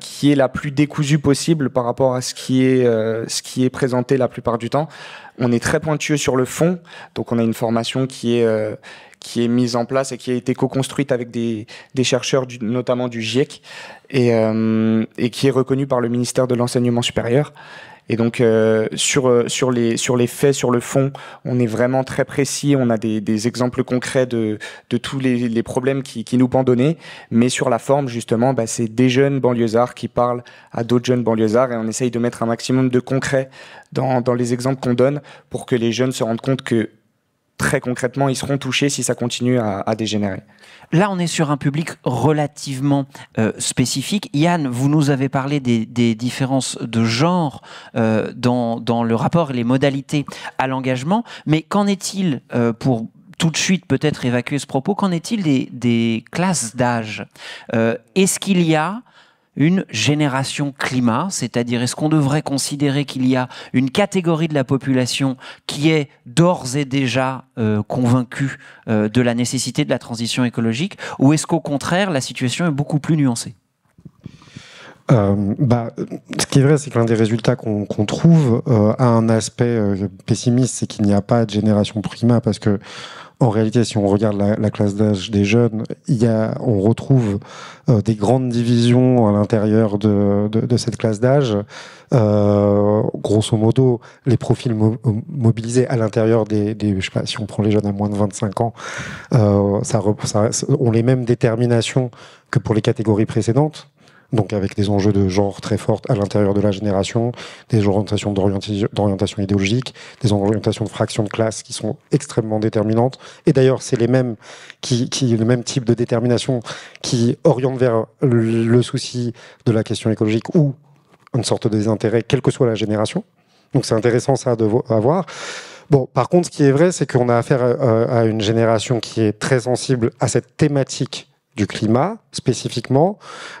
qui est la plus décousue possible par rapport à ce qui est ce qui est présenté la plupart du temps. On est très pointueux sur le fond, donc on a une formation qui est euh, qui est mise en place et qui a été co-construite avec des, des chercheurs, notamment du GIEC, et, euh, et qui est reconnue par le ministère de l'enseignement supérieur. Et donc euh, sur, euh, sur, les, sur les faits, sur le fond, on est vraiment très précis, on a des, exemples concrets de, de tous les, problèmes qui, qui, nous pendonnaient, mais sur la forme, justement, bah, c'est des jeunes banlieusards qui parlent à d'autres jeunes banlieusards et on essaye de mettre un maximum de concret dans, dans les exemples qu'on donne pour que les jeunes se rendent compte que très concrètement, ils seront touchés si ça continue à, dégénérer. Là, on est sur un public relativement euh, spécifique. Yann, vous nous avez parlé des, différences de genre euh, dans, le rapport et les modalités à l'engagement, mais qu'en est-il euh, pour tout de suite peut-être évacuer ce propos, qu'en est-il des, classes d'âge Est-ce qu'il y a une génération climat, c'est-à-dire est-ce qu'on devrait considérer qu'il y a une catégorie de la population qui est d'ores et déjà euh, convaincue euh, de la nécessité de la transition écologique, ou est-ce qu'au contraire la situation est beaucoup plus nuancée euh, bah, ce qui est vrai, c'est que l'un des résultats qu'on trouve a un aspect pessimiste, c'est qu'il n'y a pas de génération prima parce que en réalité, si on regarde la, classe d'âge des jeunes, il y a, on retrouve euh, des grandes divisions à l'intérieur de, cette classe d'âge. Euh, grosso modo, les profils euh, mobilisés à l'intérieur des, des je sais pas, si on prend les jeunes à moins de 25 ans, ça, ça, ont les mêmes déterminations que pour les catégories précédentes donc avec des enjeux de genre très forts à l'intérieur de la génération, des orientations d'orientation idéologique, des orientations de fraction de classe qui sont extrêmement déterminantes. Et d'ailleurs, c'est les mêmes qui, le même type de détermination qui oriente vers le, souci de la question écologique ou une sorte de désintérêt, quelle que soit la génération. Donc c'est intéressant ça de à voir. Bon, par contre, ce qui est vrai, c'est qu'on a affaire euh, à une génération qui est très sensible à cette thématique du climat spécifiquement,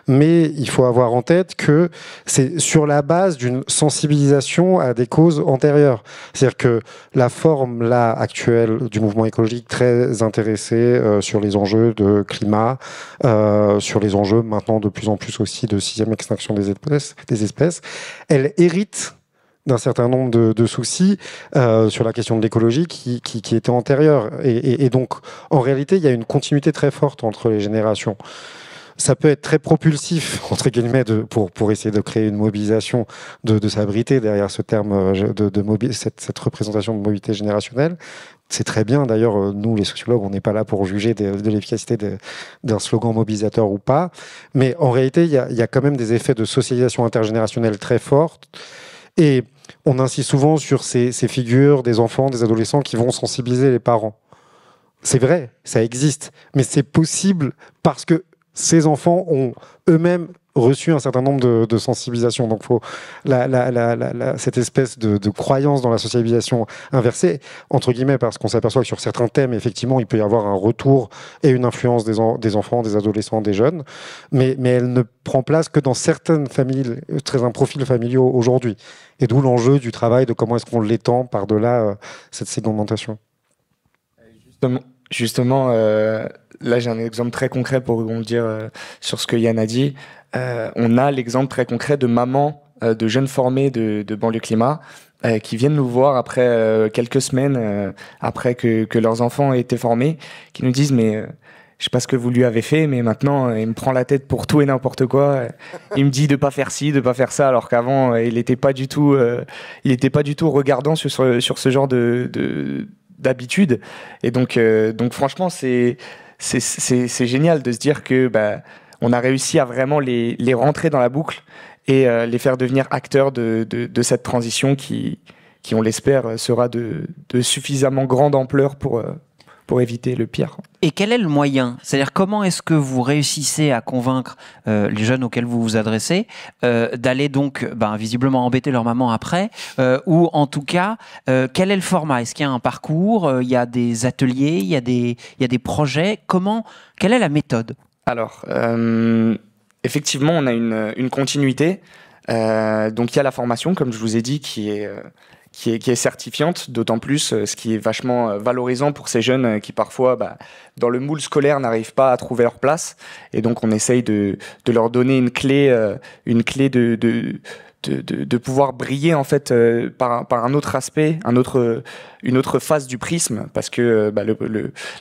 mais il faut avoir en tête que c'est sur la base d'une sensibilisation à des causes antérieures. C'est-à-dire que la forme là actuelle du mouvement écologique très intéressé euh, sur les enjeux de climat, euh, sur les enjeux maintenant de plus en plus aussi de sixième extinction des espèces elle hérite d'un certain nombre de, soucis euh, sur la question de l'écologie qui, était antérieure. Et, donc, en réalité, il y a une continuité très forte entre les générations. Ça peut être très propulsif, entre guillemets, de, pour, pour essayer de créer une mobilisation, de, s'abriter derrière ce terme, euh, de, cette, représentation de mobilité générationnelle. C'est très bien, d'ailleurs, euh, nous, les sociologues, on n'est pas là pour juger de, l'efficacité d'un slogan mobilisateur ou pas. Mais en réalité, il y a, y a quand même des effets de socialisation intergénérationnelle très fortes. Et on insiste souvent sur ces, figures des enfants, des adolescents qui vont sensibiliser les parents. C'est vrai, ça existe, mais c'est possible parce que ces enfants ont eux-mêmes reçu un certain nombre de, de sensibilisations. Donc, faut la, la, la, cette espèce de, de, croyance dans la socialisation inversée, entre guillemets, parce qu'on s'aperçoit que sur certains thèmes, effectivement, il peut y avoir un retour et une influence des, des enfants, des adolescents, des jeunes, mais, mais, elle ne prend place que dans certaines familles, très un profil familial aujourd'hui. Et d'où l'enjeu du travail de comment est-ce qu'on l'étend par-delà euh, cette segmentation. Justement, Justement, euh, là j'ai un exemple très concret pour rebondir euh, sur ce que Yann a dit. Euh, on a l'exemple très concret de mamans euh, de jeunes formés de, de banlieue climat qui viennent nous voir après quelques semaines après que, leurs enfants aient été formés, qui nous disent mais je sais pas ce que vous lui avez fait, mais maintenant il me prend la tête pour tout et n'importe quoi. il me dit de pas faire ci, de pas faire ça, alors qu'avant il n'était pas du tout, il était pas du tout regardant sur, sur ce genre de d'habitude. Et donc, euh, donc franchement, c'est génial de se dire que bah, on a réussi à vraiment les, rentrer dans la boucle et euh, les faire devenir acteurs de, cette transition qui, qui on l'espère, sera de, de suffisamment grande ampleur pour, euh, pour éviter le pire. Et quel est le moyen C'est-à-dire comment est-ce que vous réussissez à convaincre euh, les jeunes auxquels vous vous adressez euh, d'aller donc ben, visiblement embêter leur maman après euh, Ou en tout cas, quel est le format Est-ce qu'il y a un parcours Il y a des ateliers Il y a des, il y a des projets Comment Quelle est la méthode Alors, effectivement, on a une, une continuité. donc il y a la formation, comme je vous ai dit, qui est qui est, qui est certifiante, d'autant plus euh, ce qui est vachement euh, valorisant pour ces jeunes euh, qui parfois, bah, dans le moule scolaire, n'arrivent pas à trouver leur place. Et donc on essaye de, de leur donner une clé, une clé de, de de, de, pouvoir briller en fait par, par, un autre aspect, un autre, une autre face du prisme, parce que bah,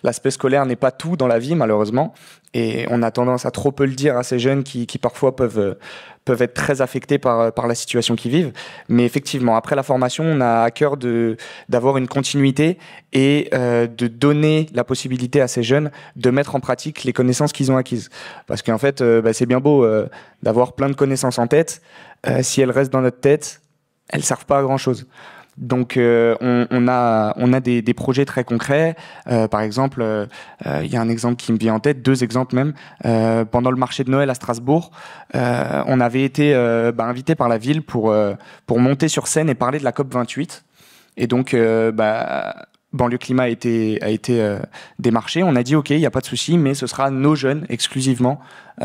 l'aspect scolaire n'est pas tout dans la vie malheureusement, et on a tendance à trop peu le dire à ces jeunes qui, qui parfois peuvent peuvent être très affectés par, euh, par la situation qu'ils vivent. Mais effectivement, après la formation, on a à cœur d'avoir une continuité et euh, de donner la possibilité à ces jeunes de mettre en pratique les connaissances qu'ils ont acquises. Parce qu'en fait, euh, bah, c'est bien beau d'avoir plein de connaissances en tête. si elles restent dans notre tête, elles servent pas à grand-chose. Donc euh, on, a, des, projets très concrets. Euh, par exemple, euh, il y a un exemple qui me vient en tête, deux exemples même. pendant le marché de Noël à Strasbourg, on avait été bah, invité par la ville pour, monter sur scène et parler de la COP 28. Et donc, bah, Banlieue Climat a été, a été démarché. On a dit, OK, il n'y a pas de souci, mais ce sera nos jeunes exclusivement,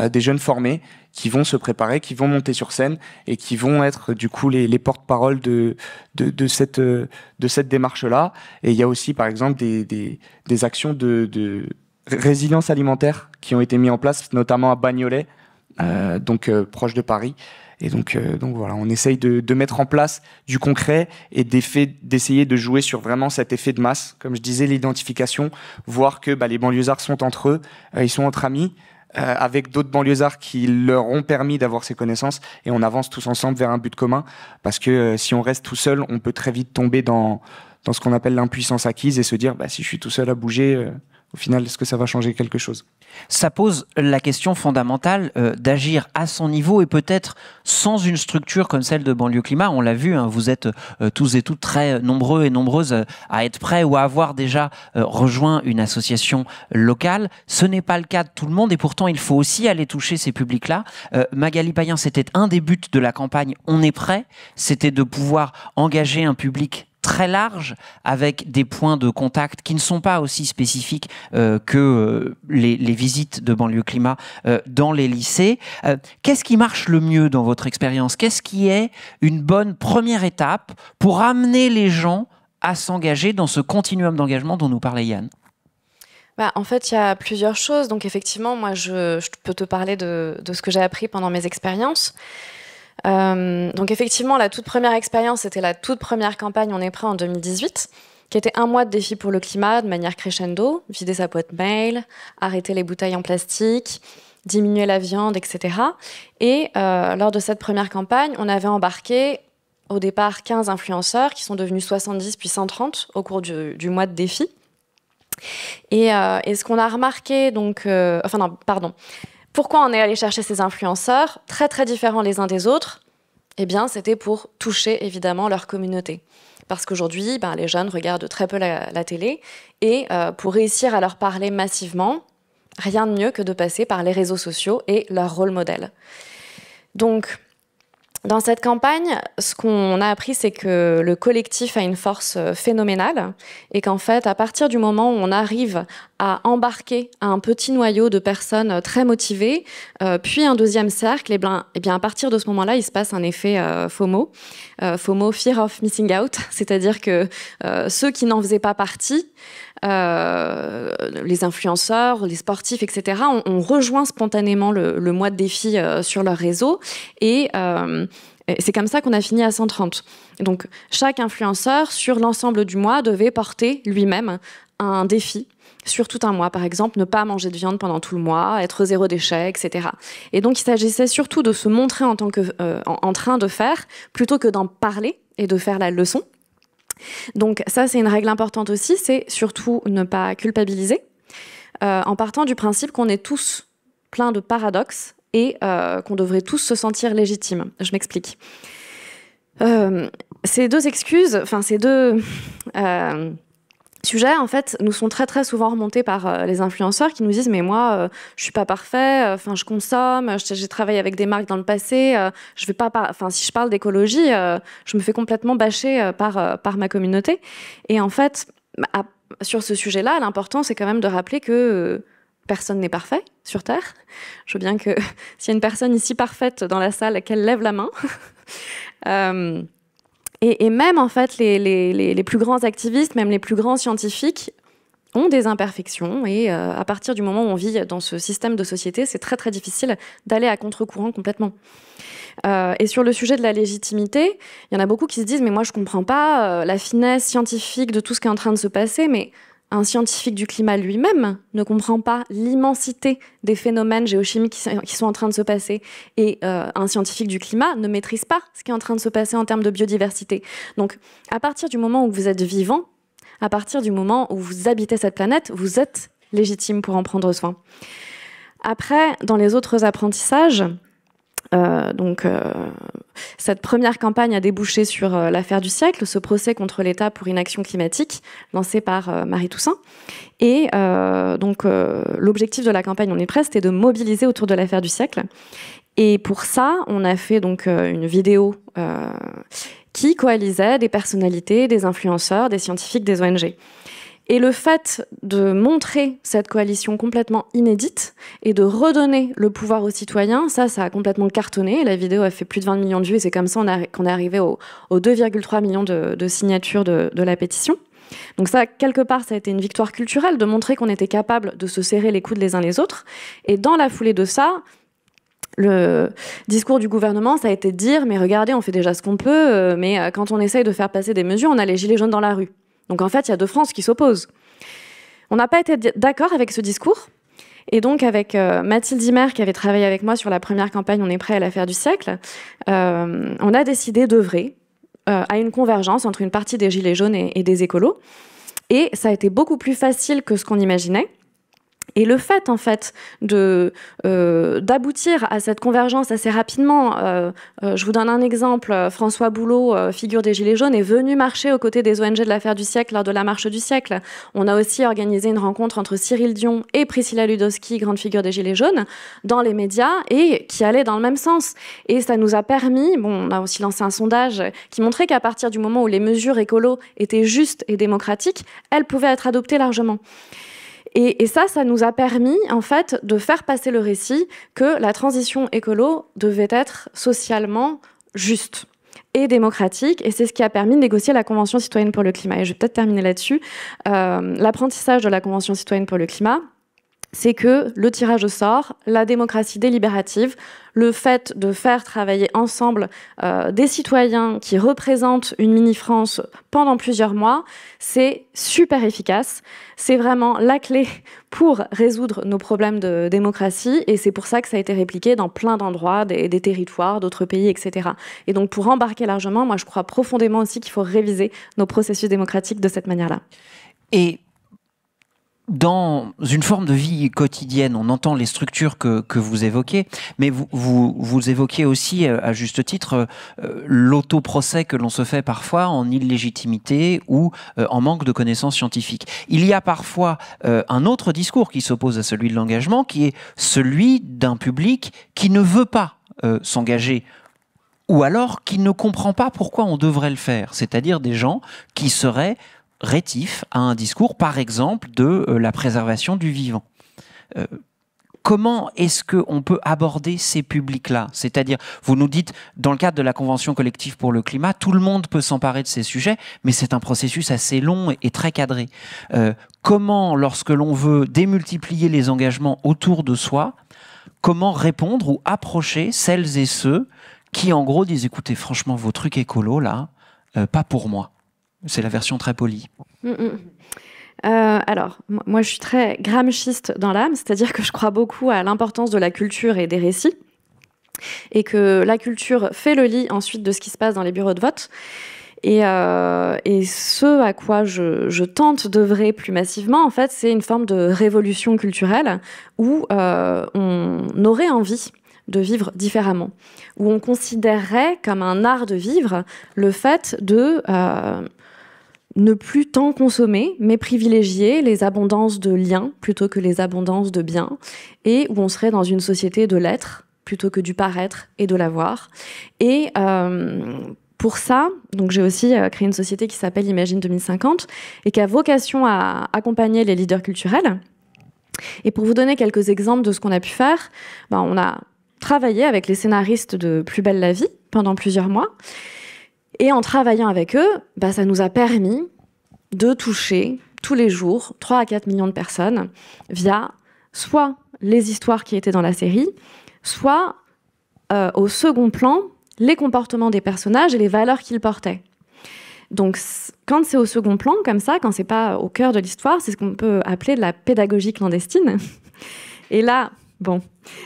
des jeunes formés, qui vont se préparer, qui vont monter sur scène et qui vont être du coup les, porte-parole de, de, cette, de cette démarche-là. Et il y a aussi par exemple des, des, actions de, résilience alimentaire qui ont été mises en place, notamment à Bagnolet, euh, donc euh, proche de Paris. Et donc, euh, donc voilà, on essaye de, de, mettre en place du concret et d'essayer de jouer sur vraiment cet effet de masse. Comme je disais, l'identification, voir que bah, les banlieusards sont entre eux, ils sont entre amis, euh, avec d'autres banlieusards qui leur ont permis d'avoir ces connaissances, et on avance tous ensemble vers un but commun, parce que euh, si on reste tout seul, on peut très vite tomber dans, dans ce qu'on appelle l'impuissance acquise et se dire, bah, si je suis tout seul à bouger, euh, au final, est-ce que ça va changer quelque chose Ça pose la question fondamentale euh, d'agir à son niveau et peut-être sans une structure comme celle de Banlieue Climat. On l'a vu, hein, vous êtes euh, tous et toutes très nombreux et nombreuses euh, à être prêts ou à avoir déjà rejoint une association locale. Ce n'est pas le cas de tout le monde et pourtant il faut aussi aller toucher ces publics-là. Magali Payen, c'était un des buts de la campagne On est prêt, c'était de pouvoir engager un public très large avec des points de contact qui ne sont pas aussi spécifiques euh, que euh, les, visites de banlieue climat euh, dans les lycées. Qu'est-ce qui marche le mieux dans votre expérience Qu'est-ce qui est une bonne première étape pour amener les gens à s'engager dans ce continuum d'engagement dont nous parlait Yann bah, en fait, il y a plusieurs choses. Donc, effectivement, moi, je, peux te parler de, de ce que j'ai appris pendant mes expériences. Euh, donc effectivement, la toute première expérience, c'était la toute première campagne On est prêt en 2018, qui était un mois de défi pour le climat de manière crescendo, vider sa boîte mail, arrêter les bouteilles en plastique, diminuer la viande, etc. Et euh, lors de cette première campagne, on avait embarqué au départ 15 influenceurs qui sont devenus 70 puis 130 au cours du, mois de défi. Et, euh, et ce qu'on a remarqué, donc, enfin non, pardon, pourquoi on est allé chercher ces influenceurs, très très différents les uns des autres Eh bien, c'était pour toucher évidemment leur communauté. Parce qu'aujourd'hui, ben, les jeunes regardent très peu la, télé et euh, pour réussir à leur parler massivement, rien de mieux que de passer par les réseaux sociaux et leur rôle modèle. Donc, dans cette campagne, ce qu'on a appris, c'est que le collectif a une force euh, phénoménale et qu'en fait, à partir du moment où on arrive à embarquer un petit noyau de personnes euh, très motivées, euh, puis un deuxième cercle, et eh ben, eh bien, à partir de ce moment-là, il se passe un effet FOMO, FOMO, Fear of Missing Out, c'est-à-dire que ceux qui n'en faisaient pas partie, euh, les influenceurs, les sportifs, etc., ont, on rejoint spontanément le, mois de défi euh, sur leur réseau. Euh, et c'est comme ça qu'on a fini à 130. Donc chaque influenceur, sur l'ensemble du mois, devait porter lui-même un défi sur tout un mois, par exemple, ne pas manger de viande pendant tout le mois, être zéro déchet, etc. Et donc, il s'agissait surtout de se montrer en, tant que, en, train de faire, plutôt que d'en parler et de faire la leçon. Donc ça, c'est une règle importante aussi, c'est surtout ne pas culpabiliser, euh, en partant du principe qu'on est tous plein de paradoxes et euh, qu'on devrait tous se sentir légitimes. Je m'explique. Euh, ces deux excuses, enfin ces deux sujets, en fait, nous sont très très souvent remontés par euh, les influenceurs qui nous disent mais moi, je euh, je suis pas parfait, euh, enfin je consomme, j'ai travaillé avec des marques dans le passé, je vais pas, enfin si je parle d'écologie, je me fais complètement bâcher par par ma communauté. Et en fait, bah, sur ce sujet-là, l'important c'est quand même de rappeler que personne n'est parfait sur Terre. Je veux bien que s'il y a une personne ici parfaite dans la salle, qu'elle lève la main. Et, même, en fait, les, plus grands activistes, même les plus grands scientifiques, ont des imperfections. Et euh, à partir du moment où on vit dans ce système de société, c'est très, très difficile d'aller à contre-courant complètement. Euh, et sur le sujet de la légitimité, il y en a beaucoup qui se disent Mais moi, je comprends pas euh, la finesse scientifique de tout ce qui est en train de se passer, mais un scientifique du climat lui-même ne comprend pas l'immensité des phénomènes géochimiques qui sont en train de se passer. Et euh, un scientifique du climat ne maîtrise pas ce qui est en train de se passer en termes de biodiversité. Donc, à partir du moment où vous êtes vivant, à partir du moment où vous habitez cette planète, vous êtes légitime pour en prendre soin. Après, dans les autres apprentissages, euh, donc, euh, cette première campagne a débouché sur euh, l'affaire du siècle, ce procès contre l'État pour inaction climatique lancé par Marie Toussaint. Et donc, l'objectif de la campagne On est prêt, c'était de mobiliser autour de l'affaire du siècle. Et pour ça, on a fait donc une vidéo qui coalisait des personnalités, des influenceurs, des scientifiques, des ONG. Et le fait de montrer cette coalition complètement inédite et de redonner le pouvoir aux citoyens, ça, ça a complètement cartonné. La vidéo a fait plus de 20 millions de vues et c'est comme ça qu'on est arrivé aux, 2,3 millions de, signatures de, de la pétition. Donc ça, quelque part, ça a été une victoire culturelle de montrer qu'on était capable de se serrer les coudes les uns les autres. Et dans la foulée de ça, le discours du gouvernement, ça a été de dire, mais regardez, on fait déjà ce qu'on peut, euh, mais euh, quand on essaye de faire passer des mesures, on a les gilets jaunes dans la rue. Donc en fait, il y a deux France qui s'opposent. On n'a pas été d'accord avec ce discours. Et donc avec euh, Mathilde Himer, qui avait travaillé avec moi sur la première campagne On est prêt à l'affaire du siècle, euh, on a décidé d'œuvrer euh, à une convergence entre une partie des Gilets jaunes et des écolos. Et ça a été beaucoup plus facile que ce qu'on imaginait. Et le fait, en fait, euh, d'aboutir à cette convergence assez rapidement, euh, euh, je vous donne un exemple. François Boulot, figure des Gilets jaunes, est venu marcher aux côtés des ONG de l'affaire du siècle lors de la marche du siècle. On a aussi organisé une rencontre entre Cyril Dion et Priscilla Ludowski, grande figure des Gilets jaunes, dans les médias et qui allait dans le même sens. Et ça nous a permis, bon, on a aussi lancé un sondage qui montrait qu'à partir du moment où les mesures écolo étaient justes et démocratiques, elles pouvaient être adoptées largement. Et, ça, ça nous a permis en fait de faire passer le récit que la transition écolo devait être socialement juste et démocratique, et c'est ce qui a permis de négocier la Convention citoyenne pour le climat. Et je vais peut-être terminer là-dessus. Euh, l'apprentissage de la Convention citoyenne pour le climat, c'est que le tirage au sort, la démocratie délibérative, le fait de faire travailler ensemble euh, des citoyens qui représentent une mini-France pendant plusieurs mois, c'est super efficace. C'est vraiment la clé pour résoudre nos problèmes de démocratie et c'est pour ça que ça a été répliqué dans plein d'endroits, des, territoires, d'autres pays, etc. Et donc pour embarquer largement, moi je crois profondément aussi qu'il faut réviser nos processus démocratiques de cette manière-là. Et dans une forme de vie quotidienne, on entend les structures que, vous évoquez, mais vous, vous, évoquez aussi, euh, à juste titre, euh, l'autoprocès que l'on se fait parfois en illégitimité ou euh, en manque de connaissances scientifiques. Il y a parfois un autre discours qui s'oppose à celui de l'engagement, qui est celui d'un public qui ne veut pas s'engager ou alors qui ne comprend pas pourquoi on devrait le faire, c'est-à-dire des gens qui seraient rétif à un discours, par exemple, de euh, la préservation du vivant. Euh, comment est-ce qu'on peut aborder ces publics-là C'est-à-dire, vous nous dites, dans le cadre de la Convention collective pour le climat, tout le monde peut s'emparer de ces sujets, mais c'est un processus assez long et très cadré. Euh, comment, lorsque l'on veut démultiplier les engagements autour de soi, comment répondre ou approcher celles et ceux qui, en gros, disent, écoutez, franchement, vos trucs écolo, là, pas pour moi c'est la version très polie. Mm, mm. Euh, alors, moi, je suis très gramschiste dans l'âme, c'est-à-dire que je crois beaucoup à l'importance de la culture et des récits, et que la culture fait le lit ensuite de ce qui se passe dans les bureaux de vote. Et, euh, ce à quoi je, tente d'œuvrer plus massivement, en fait, c'est une forme de révolution culturelle où euh, on aurait envie de vivre différemment, où on considérerait comme un art de vivre le fait de ne plus tant consommer, mais privilégier les abondances de liens plutôt que les abondances de biens, et où on serait dans une société de l'être plutôt que du paraître et de l'avoir. Et euh, pour ça, donc j'ai aussi euh, créé une société qui s'appelle Imagine 2050 et qui a vocation à accompagner les leaders culturels. Et pour vous donner quelques exemples de ce qu'on a pu faire, ben, on a travaillé avec les scénaristes de Plus belle la vie pendant plusieurs mois. Et en travaillant avec eux, bah, ça nous a permis de toucher tous les jours 3 à 4 millions de personnes via soit les histoires qui étaient dans la série, soit euh, au second plan les comportements des personnages et les valeurs qu'ils portaient. Donc, quand c'est au second plan, comme ça, quand c'est pas au cœur de l'histoire, c'est ce qu'on peut appeler de la pédagogie clandestine. Et là, bon,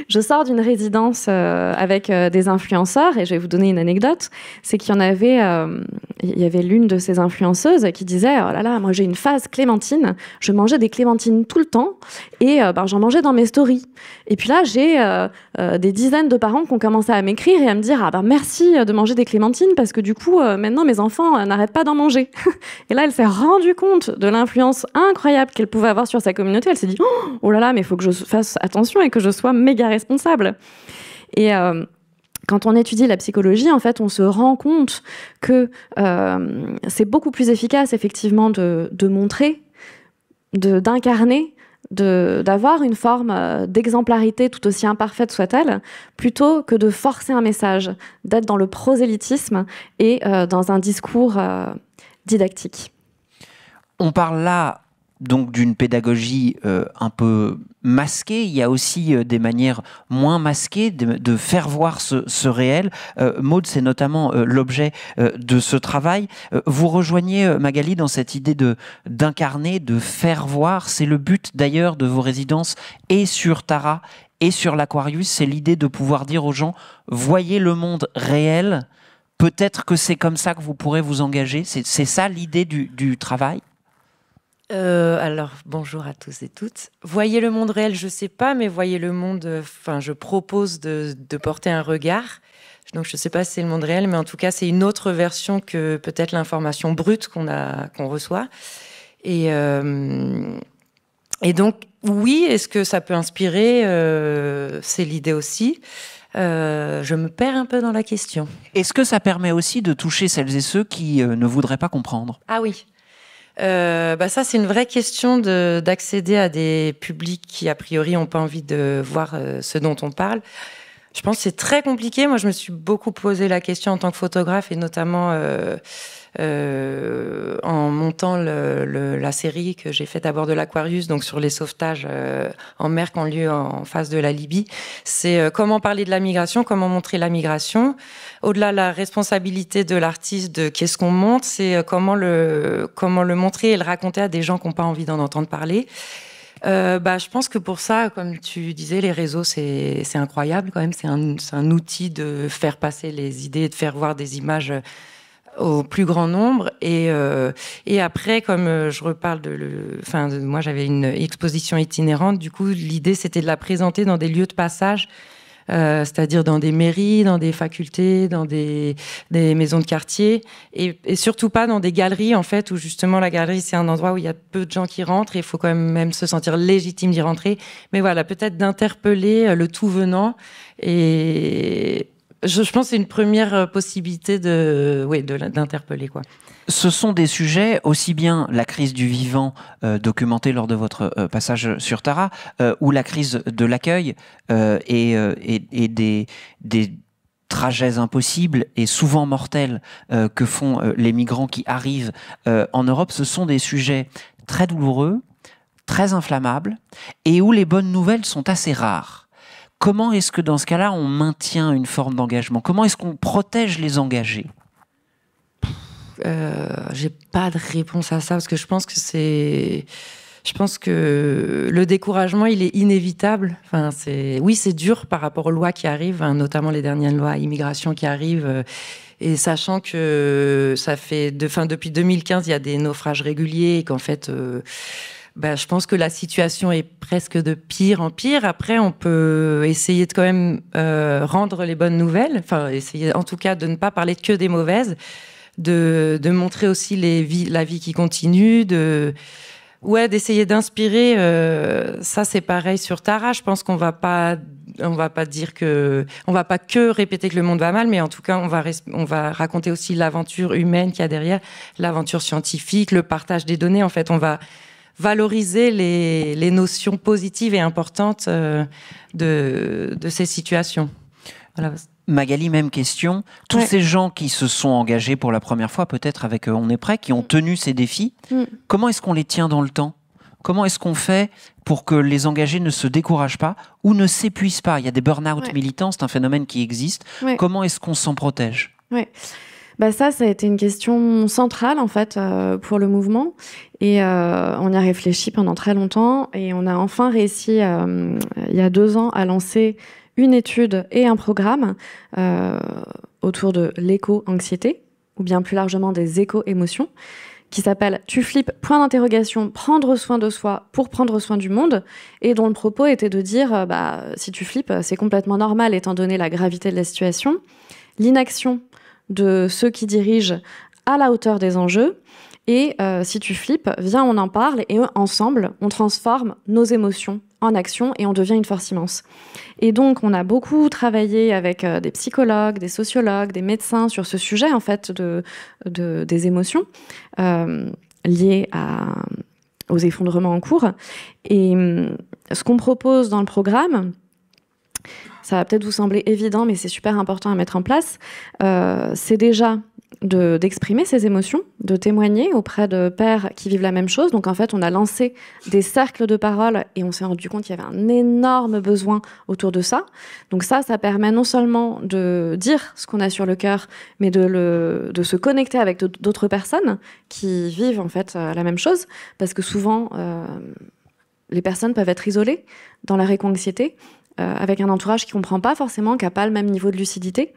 je sors d'une résidence euh, avec euh, des influenceurs et je vais vous donner une anecdote. C'est qu'il y en avait, euh, il y avait l'une de ces influenceuses qui disait Oh là là, moi j'ai une phase clémentine, je mangeais des clémentines tout le temps et ben, j'en mangeais dans mes stories. Et puis là, j'ai des dizaines de parents qui ont commencé à m'écrire et à me dire Ah ben merci de manger des clémentines parce que du coup, maintenant mes enfants n'arrêtent pas d'en manger. et là, elle s'est rendue compte de l'influence incroyable qu'elle pouvait avoir sur sa communauté. Elle s'est dit Oh là là, mais il faut que je fasse attention et que je sois responsable. Et euh, quand on étudie la psychologie, en fait, on se rend compte que euh, c'est beaucoup plus efficace, effectivement, de, de montrer, d'incarner, de, d'avoir une forme euh, d'exemplarité, tout aussi imparfaite soit-elle, plutôt que de forcer un message, d'être dans le prosélytisme et dans un discours didactique. On parle là donc d'une pédagogie un peu Masqué, il y a aussi euh, des manières moins masquées de, faire voir ce, réel. Euh, Mode, c'est notamment euh, l'objet de ce travail. vous rejoignez Magali dans cette idée de d'incarner, de faire voir. C'est le but d'ailleurs de vos résidences et sur Tara et sur l'Aquarius, c'est l'idée de pouvoir dire aux gens, voyez le monde réel. Peut-être que c'est comme ça que vous pourrez vous engager. C'est ça l'idée du, du travail. Euh, alors, bonjour à tous et toutes. Voyez le monde réel, je ne sais pas, mais voyez le monde. Enfin, je propose de, porter un regard. Donc, je sais pas si c'est le monde réel, mais en tout cas, c'est une autre version que peut-être l'information brute qu'on a, reçoit. Et, euh, et donc, oui, est-ce que ça peut inspirer euh, C'est l'idée aussi. je me perds un peu dans la question. Est-ce que ça permet aussi de toucher celles et ceux qui ne voudraient pas comprendre Ah oui, euh, bah ça, c'est une vraie question d'accéder à des publics qui, a priori, n'ont pas envie de voir euh, ce dont on parle. Je pense que c'est très compliqué. Moi, je me suis beaucoup posé la question en tant que photographe et notamment euh, euh, en montant la série que j'ai faite à bord de l'Aquarius, donc sur les sauvetages euh, en mer qui ont lieu en, face de la Libye. C'est euh, comment parler de la migration, comment montrer la migration. Au-delà de la responsabilité de l'artiste de qu'est-ce qu'on montre, c'est comment le, comment le montrer et le raconter à des gens qui n'ont pas envie d'en entendre parler. bah, je pense que pour ça, comme tu disais, les réseaux, c'est incroyable quand même. C'est un, un, outil de faire passer les idées, de faire voir des images au plus grand nombre. Et, euh, et après, comme euh, je reparle de, le, enfin, moi j'avais une exposition itinérante, du coup l'idée c'était de la présenter dans des lieux de passage. Euh, c'est-à-dire dans des mairies, dans des facultés, dans des, des maisons de quartier, et, surtout pas dans des galeries, en fait, où justement la galerie, c'est un endroit où il y a peu de gens qui rentrent, et il faut quand même, même se sentir légitime d'y rentrer. Mais voilà, peut-être d'interpeller le tout venant, et, je, pense c'est une première euh, possibilité de, d'interpeller quoi. Ce sont des sujets aussi bien la crise du vivant euh, documentée lors de votre euh, passage sur Tara ou la crise de l'accueil et, des, des trajets impossibles et souvent mortels que font les migrants qui arrivent en Europe. Ce sont des sujets très douloureux, très inflammables et où les bonnes nouvelles sont assez rares comment est-ce que dans ce cas-là, on maintient une forme d'engagement Comment est-ce qu'on protège les engagés euh, J'ai pas de réponse à ça parce que je pense que c'est. Je pense que le découragement, il est inévitable. Enfin, c'est oui, c'est dur par rapport aux lois qui arrivent, hein, notamment les dernières lois immigration qui arrivent. Euh, et sachant que ça fait, de, depuis 2015, il y a des naufrages réguliers et qu'en fait, euh, bah, je pense que la situation est presque de pire en pire. Après, on peut essayer de quand même euh, rendre les bonnes nouvelles, enfin essayer en tout cas de ne pas parler que des mauvaises, de, de montrer aussi les vies, la vie qui continue, de ouais d'essayer d'inspirer. Euh, ça c'est pareil sur Tara. Je pense qu'on va pas on va pas dire que on va pas que répéter que le monde va mal, mais en tout cas on va on va raconter aussi l'aventure humaine qu'il y a derrière, l'aventure scientifique, le partage des données. En fait, on va valoriser les, les notions positives et importantes euh, de, de, ces situations. Magali, même question. Tous ces gens qui se sont engagés pour la première fois, peut-être avec euh, On est prêt, qui ont mm. tenu ces défis, mm. comment est-ce qu'on les tient dans le temps Comment est-ce qu'on fait pour que les engagés ne se découragent pas ou ne s'épuisent pas Il y a des burn-out militants, c'est un phénomène qui existe. Comment est-ce qu'on s'en protège bah ça, ça a été une question centrale en fait euh, pour le mouvement et euh, on y a réfléchi pendant très longtemps et on a enfin réussi euh, il y a deux ans à lancer une étude et un programme autour de l'éco-anxiété ou bien plus largement des éco-émotions qui s'appelle Tu flippes, point d'interrogation, prendre soin de soi pour prendre soin du monde, et dont le propos était de dire, bah, si tu flippes, c'est complètement normal étant donné la gravité de la situation. L'inaction de ceux qui dirigent à la hauteur des enjeux. Et euh, si tu flippes, viens, on en parle et ensemble, on transforme nos émotions en action et on devient une force immense. Et donc, on a beaucoup travaillé avec euh, des psychologues, des sociologues, des médecins sur ce sujet, en fait, de, des émotions euh, liées aux effondrements en cours. Et hum, ce qu'on propose dans le programme, ça va peut-être vous sembler évident, mais c'est super important à mettre en place. Euh, c'est déjà d'exprimer ses émotions, de témoigner auprès de pères qui vivent la même chose. Donc en fait, on a lancé des cercles de parole et on s'est rendu compte qu'il y avait un énorme besoin autour de ça. Donc ça, ça permet non seulement de dire ce qu'on a sur le cœur, mais de, le, de se connecter avec d'autres personnes qui vivent en fait euh, la même chose, parce que souvent, euh, les personnes peuvent être isolées dans la éco euh, avec un entourage qui ne comprend pas forcément, qui n'a pas le même niveau de lucidité.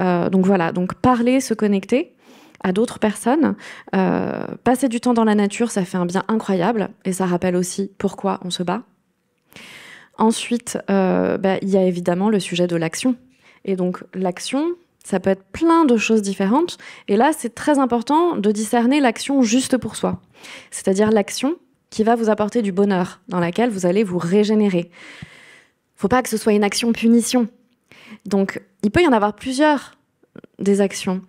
Euh, donc voilà, donc parler, se connecter à d'autres personnes, euh, passer du temps dans la nature, ça fait un bien incroyable et ça rappelle aussi pourquoi on se bat. Ensuite, bah, il y a évidemment le sujet de l'action. Et donc l'action, ça peut être plein de choses différentes. Et là, c'est très important de discerner l'action juste pour soi. C'est-à-dire l'action qui va vous apporter du bonheur, dans laquelle vous allez vous régénérer. Faut pas que ce soit une action punition. Donc, il peut y en avoir plusieurs des actions.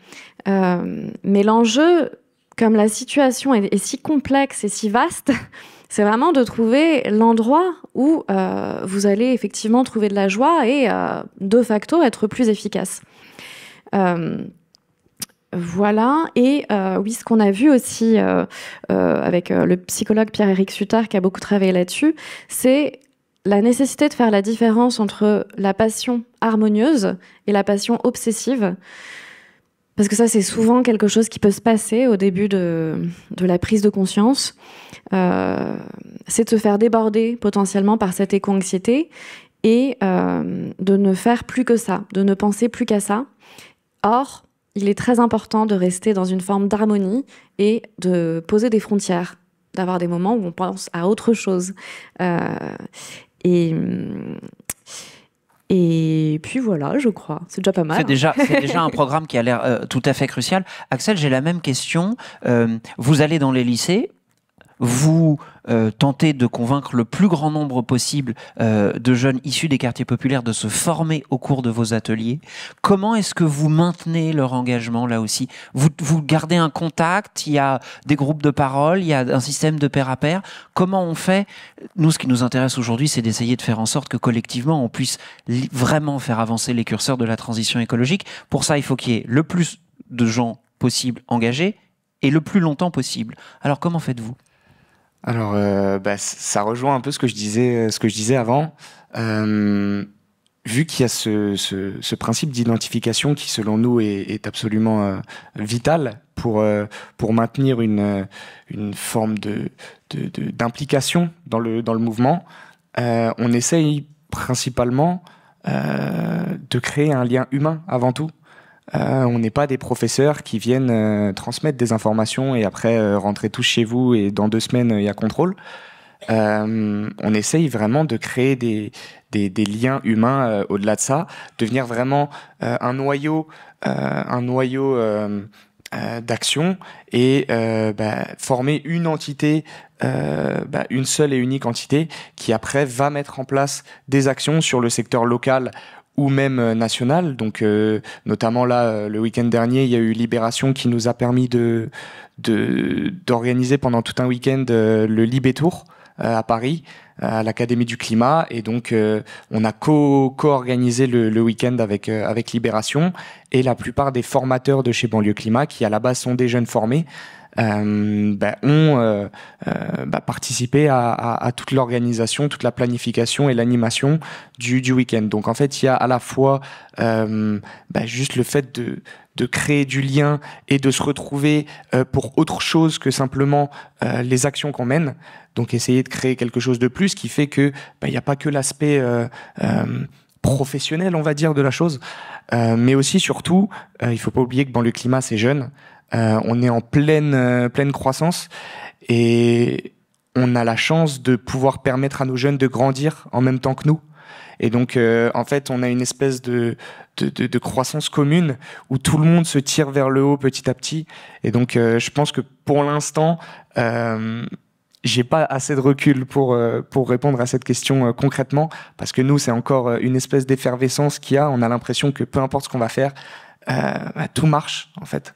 Euh, mais l'enjeu, comme la situation est, si complexe et si vaste, c'est vraiment de trouver l'endroit où euh, vous allez effectivement trouver de la joie et euh, de facto être plus efficace. Voilà, et oui, ce qu'on a vu aussi avec le psychologue Pierre-Éric Sutard, qui a beaucoup travaillé là-dessus, c'est la nécessité de faire la différence entre la passion harmonieuse et la passion obsessive, parce que ça, c'est souvent quelque chose qui peut se passer au début de, la prise de conscience, euh, c'est de se faire déborder potentiellement par cette éco-anxiété et euh, de ne faire plus que ça, de ne penser plus qu'à ça. Or, il est très important de rester dans une forme d'harmonie et de poser des frontières, d'avoir des moments où on pense à autre chose. Euh, Mm, et, puis voilà, je crois. C'est déjà pas mal. C'est déjà, un programme qui a l'air euh, tout à fait crucial. Axel, j'ai la même question. Euh, vous allez dans les lycées, vous euh, tentez de convaincre le plus grand nombre possible euh, de jeunes issus des quartiers populaires de se former au cours de vos ateliers. Comment est-ce que vous maintenez leur engagement là aussi vous, vous, gardez un contact, il y a des groupes de parole, il y a un système de pair à pair. Comment on fait Nous, ce qui nous intéresse aujourd'hui, c'est d'essayer de faire en sorte que collectivement, on puisse vraiment faire avancer les curseurs de la transition écologique. Pour ça, il faut qu'il y ait le plus de gens possible engagés et le plus longtemps possible. Alors comment faites-vous alors, euh, bah, ça rejoint un peu ce que je disais, euh, ce que je disais avant. Euh, vu qu'il y a ce, principe d'identification qui, selon nous, est, absolument vital pour, pour maintenir une, forme d'implication dans, le, mouvement, on essaye principalement de créer un lien humain avant tout. Euh, on n'est pas des professeurs qui viennent euh, transmettre des informations et après euh, rentrer tous chez vous et dans deux semaines, il y a contrôle. on essaye vraiment de créer des, liens humains au-delà de ça, devenir vraiment un noyau, un noyau d'action et bah, former une entité, bah, une seule et unique entité qui après va mettre en place des actions sur le secteur local ou même euh, national Donc, euh, notamment là, euh, le week-end dernier, il y a eu Libération qui nous a permis de d'organiser pendant tout un week-end le Libé Tour à Paris à l'Académie du climat et donc on a co-organisé le, le week-end avec avec Libération et la plupart des formateurs de chez Banlieue Climat qui à la base sont des jeunes formés euh, ben, ont euh, euh, ben, participé à, à, à toute l'organisation, toute la planification et l'animation du, du week-end. Donc en fait, il y a à la fois ben, juste le fait de de créer du lien et de se retrouver pour autre chose que simplement les actions qu'on mène. Donc essayer de créer quelque chose de plus qui fait que il n'y a pas que l'aspect euh, professionnel, on va dire, de la chose, mais aussi surtout, il faut pas oublier que dans le climat c'est jeune. Euh, on est en euh, pleine, croissance et on a la chance de pouvoir permettre à nos jeunes de grandir en même temps que nous. Et donc, euh, en fait, on a une espèce de, croissance commune où tout le monde se tire vers le haut petit à petit. Et donc, je pense que pour l'instant, j'ai pas assez de recul pour répondre à cette question concrètement parce que nous, c'est encore une espèce d'effervescence qu'il y a. On a l'impression que peu importe ce qu'on va faire, bah, tout marche en fait.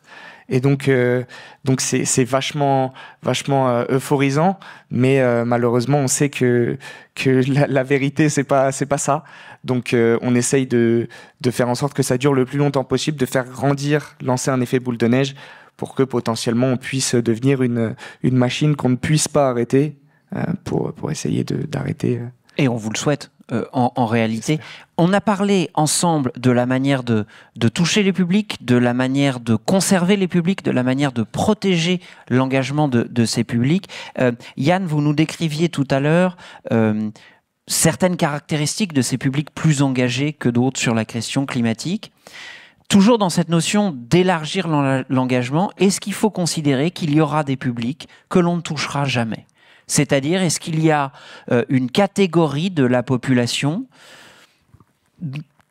Et donc, euh, donc c'est vachement, vachement euh, euphorisant, mais euh, malheureusement, on sait que, que la, la vérité, c'est pas, c'est pas ça. Donc, on essaye de, de faire en sorte que ça dure le plus longtemps possible, de faire grandir, lancer un effet boule de neige pour que potentiellement on puisse devenir une, une machine qu'on ne puisse pas arrêter pour, pour essayer d'arrêter. Et on vous le souhaite. Euh, en, réalité. On a parlé ensemble de la manière de, toucher les publics, de la manière de conserver les publics, de la manière de protéger l'engagement de, ces publics. Euh, Yann, vous nous décriviez tout à l'heure euh, certaines caractéristiques de ces publics plus engagés que d'autres sur la question climatique. Toujours dans cette notion d'élargir l'engagement, est-ce qu'il faut considérer qu'il y aura des publics que l'on ne touchera jamais c'est-à-dire, est-ce qu'il y a euh, une catégorie de la population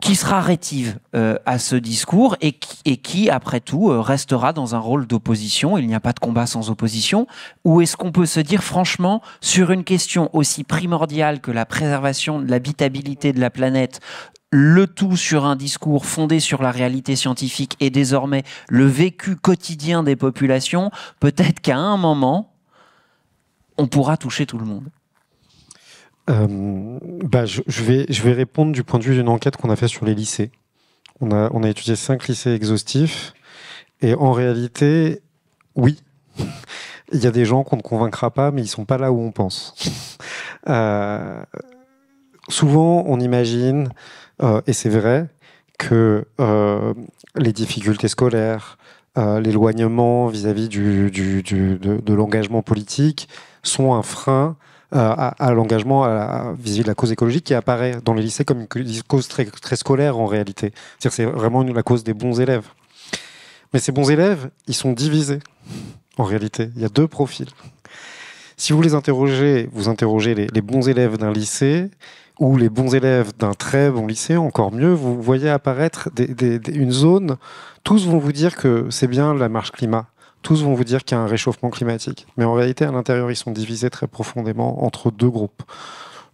qui sera rétive euh, à ce discours et qui, après tout, euh, restera dans un rôle d'opposition. Il n'y a pas de combat sans opposition. Ou est-ce qu'on peut se dire, franchement, sur une question aussi primordiale que la préservation de l'habitabilité de la planète, le tout sur un discours fondé sur la réalité scientifique et désormais le vécu quotidien des populations, peut-être qu'à un moment, on pourra toucher tout le monde euh, bah, je, vais, je vais répondre du point de vue d'une enquête qu'on a faite sur les lycées. On a, étudié cinq lycées exhaustifs. Et en réalité, oui, il y a des gens qu'on ne convaincra pas, mais ils sont pas là où on pense. Euh, souvent, on imagine, euh, et c'est vrai, que les difficultés scolaires, l'éloignement vis-à-vis de l'engagement politique, sont un frein euh, à, l'engagement vis-à-vis de la cause écologique qui apparaît dans les lycées comme une cause très, scolaire en réalité. cest vraiment la cause des bons élèves. Mais ces bons élèves, ils sont divisés en réalité. Il y a deux profils. Si vous les interrogez, vous interrogez les, bons élèves d'un lycée ou les bons élèves d'un très bon lycée, encore mieux, vous voyez apparaître une zone. Tous vont vous dire que c'est bien la marche climat tous vont vous dire qu'il y a un réchauffement climatique. Mais en réalité, à l'intérieur, ils sont divisés très profondément entre deux groupes.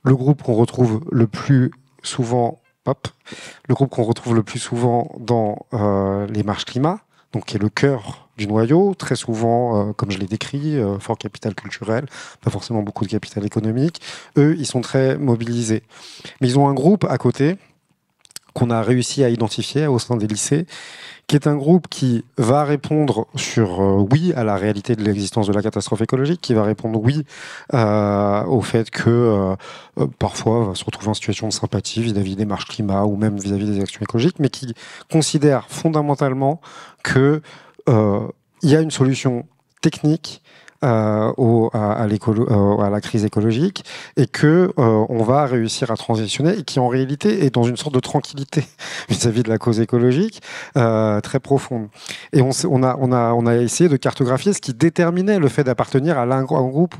Le groupe qu'on retrouve le plus souvent, le groupe qu'on retrouve le plus souvent dans euh, les marches climat, donc qui est le cœur du noyau, très souvent, euh, comme je l'ai décrit, euh, fort capital culturel, pas forcément beaucoup de capital économique. Eux, ils sont très mobilisés. Mais ils ont un groupe à côté qu'on a réussi à identifier au sein des lycées, qui est un groupe qui va répondre sur euh, oui à la réalité de l'existence de la catastrophe écologique, qui va répondre oui euh, au fait que euh, parfois va se retrouver en situation de sympathie vis-à-vis des marches climat ou même vis-à-vis des actions écologiques, mais qui considère fondamentalement qu'il y a une solution technique euh, à, euh, à, la crise écologique et que euh, on va réussir à transitionner et qui en réalité est dans une sorte de tranquillité vis-à-vis de la cause écologique très profonde. Et on, on, a, on, a, on a essayé de cartographier ce qui déterminait le fait d'appartenir à un groupe.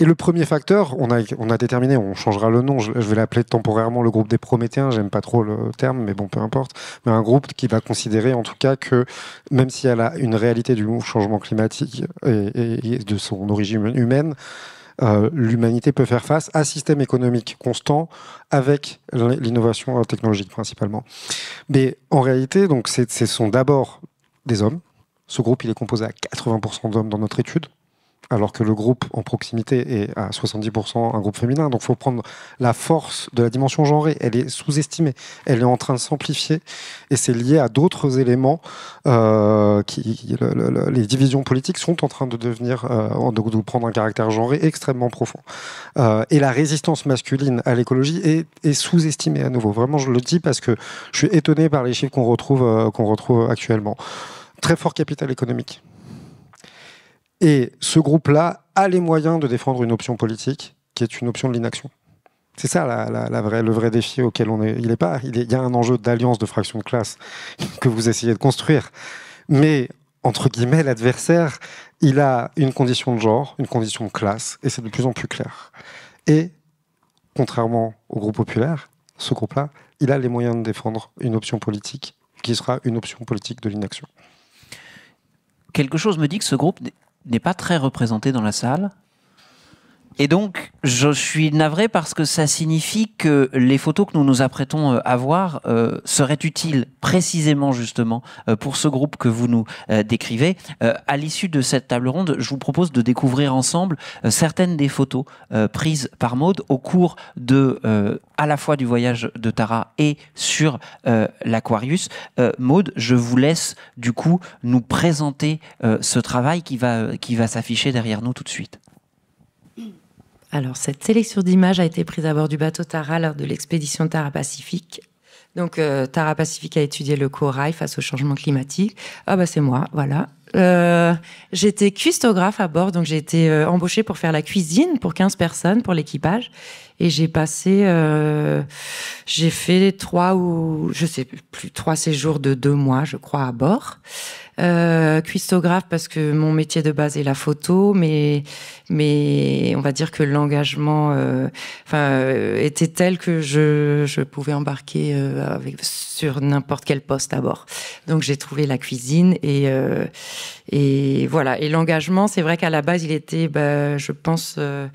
Et le premier facteur, on a, on a déterminé, on changera le nom, je, vais l'appeler temporairement le groupe des Prométhéens, j'aime pas trop le terme, mais bon, peu importe, mais un groupe qui va considérer en tout cas que même si elle a une réalité du changement climatique et de son origine humaine, euh, l'humanité peut faire face à système économique constant avec l'innovation technologique principalement. Mais en réalité, donc, ce sont d'abord des hommes. Ce groupe, il est composé à 80% d'hommes dans notre étude alors que le groupe en proximité est à 70% un groupe féminin. Donc il faut prendre la force de la dimension genrée. Elle est sous-estimée, elle est en train de s'amplifier et c'est lié à d'autres éléments. Euh, qui, les divisions politiques sont en train de devenir, euh, prendre un caractère genré extrêmement profond. Euh, et la résistance masculine à l'écologie est, est sous-estimée à nouveau. Vraiment, je le dis parce que je suis étonné par les chiffres qu'on retrouve, qu'on retrouve actuellement. Très fort capital économique et ce groupe-là a les moyens de défendre une option politique qui est une option de l'inaction. C'est ça la, vraie, le vrai défi auquel on est. Il est pas. Il, il y a un enjeu d'alliance de fraction de classe que vous essayez de construire. Mais entre guillemets, l'adversaire, il a une condition de genre, une condition de classe, et c'est de plus en plus clair. Et contrairement au groupe populaire, ce groupe-là, il a les moyens de défendre une option politique qui sera une option politique de l'inaction. Quelque chose me dit que ce groupe n'est pas très représenté dans la salle. Et donc, je suis navré parce que ça signifie que les photos que nous nous apprêtons euh, à voir euh, seraient utiles précisément justement euh, pour ce groupe que vous nous décrivez. à l'issue de cette table ronde, je vous propose de découvrir ensemble certaines des photos prises par Maude au cours de à la fois du voyage de Tara et sur l'Aquarius. Maude, je vous laisse du coup nous présenter ce travail qui va, qui va s'afficher derrière nous tout de suite. Alors, cette sélection d'images a été prise à bord du bateau Tara lors de l'expédition Tara Pacifique. Donc, euh, Tara Pacifique a étudié le corail face au changement climatique. Ah bah c'est moi, voilà. Euh, j'étais cuistographe à bord, donc j'ai été euh, embauchée pour faire la cuisine pour 15 personnes, pour l'équipage. Et j'ai passé, euh, j'ai fait trois ou je sais plus trois séjours de deux mois, je crois, à bord. Euh, cuistographe parce que mon métier de base est la photo, mais mais on va dire que l'engagement, euh, enfin, euh, était tel que je je pouvais embarquer euh, avec, sur n'importe quel poste à bord. Donc j'ai trouvé la cuisine et et voilà. Et l'engagement, c'est vrai qu'à la base, il était, bah, je pense, euh,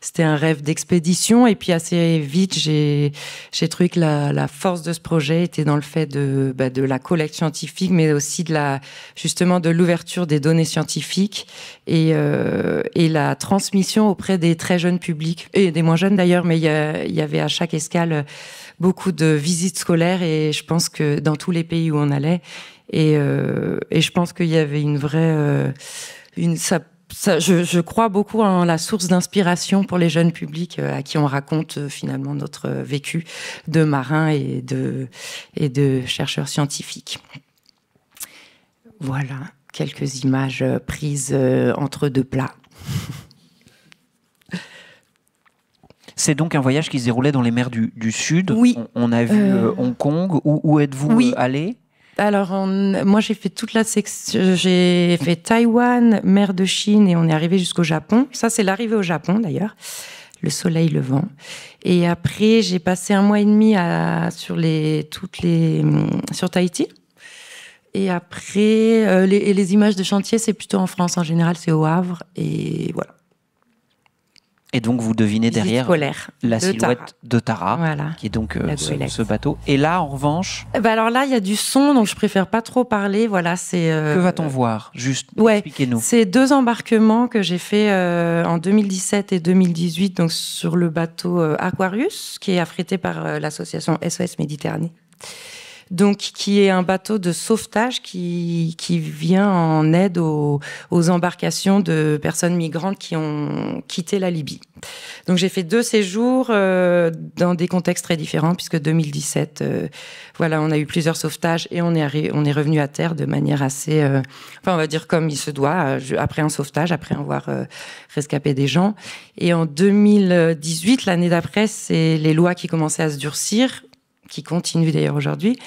c'était un rêve d'expédition. Et puis assez vite, j'ai j'ai trouvé que la, la, force de ce projet était dans le fait de bah, de la collecte scientifique, mais aussi de la justement de l'ouverture des données scientifiques et euh, et la transmission auprès des très jeunes publics et des moins jeunes d'ailleurs. Mais il y, il y avait à chaque escale beaucoup de visites scolaires et je pense que dans tous les pays où on allait, euh, et, je pense qu'il y avait une vraie, euh, je, crois beaucoup en la source d'inspiration pour les jeunes publics euh, à qui on raconte finalement notre vécu de marin et de, et de chercheurs scientifiques. Voilà quelques images prises entre deux plats. C'est donc un voyage qui se déroulait dans les mers du, Sud. Oui. On, a vu Hong Kong. Où, êtes-vous allé alors, moi, j'ai fait toute la section. J'ai fait Taïwan, mer de Chine, et on est arrivé jusqu'au Japon. Ça, c'est l'arrivée au Japon, d'ailleurs. Le soleil levant. Et après, j'ai passé un mois et demi à, sur les, toutes les, hum, sur Tahiti. Et après, euh, les, les images de chantier, c'est plutôt en France. En général, c'est au Havre. Et voilà. Et donc, vous devinez derrière la silhouette de Tara, qui est donc euh, ce, bateau. Et là, en revanche. Eh ben alors là, il y a du son, donc je préfère pas trop parler. Voilà, c'est. Euh, que va-t-on voir Juste, expliquez-nous. C'est deux embarquements que j'ai fait euh, en 2017 et 2018, donc sur le bateau Aquarius, qui est affrété par l'association SOS Méditerranée donc qui est un bateau de sauvetage qui, qui vient en aide aux, embarcations de personnes migrantes qui ont quitté la Libye. Donc j'ai fait deux séjours euh, dans des contextes très différents, puisque 2017, euh, voilà, on a eu plusieurs sauvetages et on est, on est revenu à terre de manière assez, euh, enfin on va dire comme il se doit, après un sauvetage, après avoir rescapé des gens. Et en 2018, l'année d'après, c'est les lois qui commençaient à se durcir qui continue d'ailleurs aujourd'hui.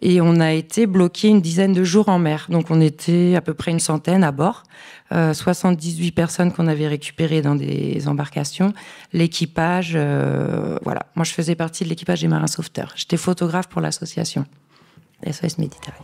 Et on a été bloqué une dizaine de jours en mer. Donc on était à peu près une centaine à bord, 78 euh, personnes qu'on avait récupérées dans des embarcations, l'équipage, euh, voilà. Moi je faisais partie de l'équipage des marins sauveteurs. J'étais photographe pour l'association SOS Méditerranée.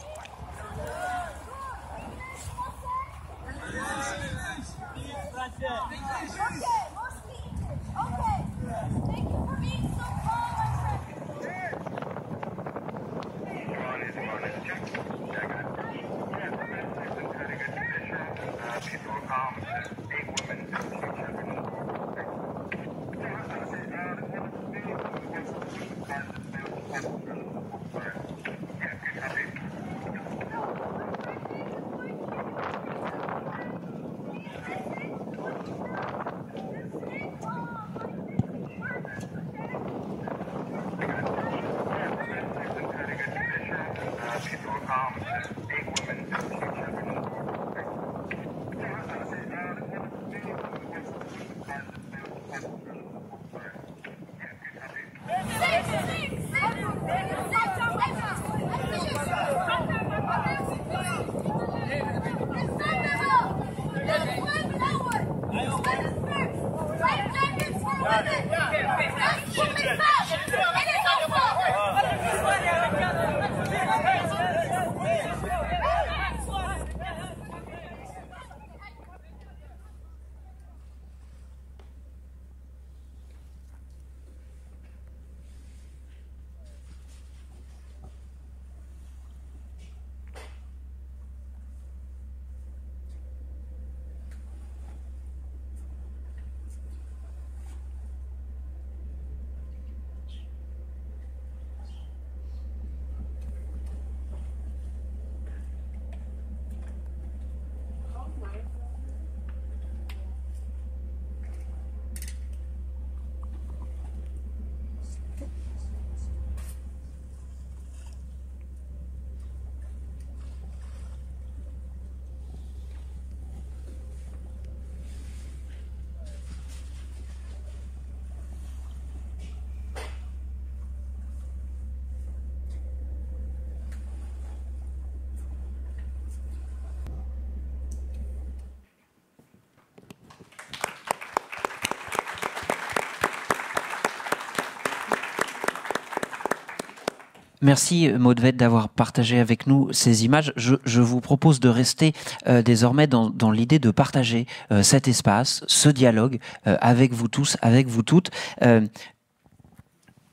Merci euh, Maudvette, d'avoir partagé avec nous ces images. Je, vous propose de rester euh, désormais dans, l'idée de partager euh, cet espace, ce dialogue avec vous tous, avec vous toutes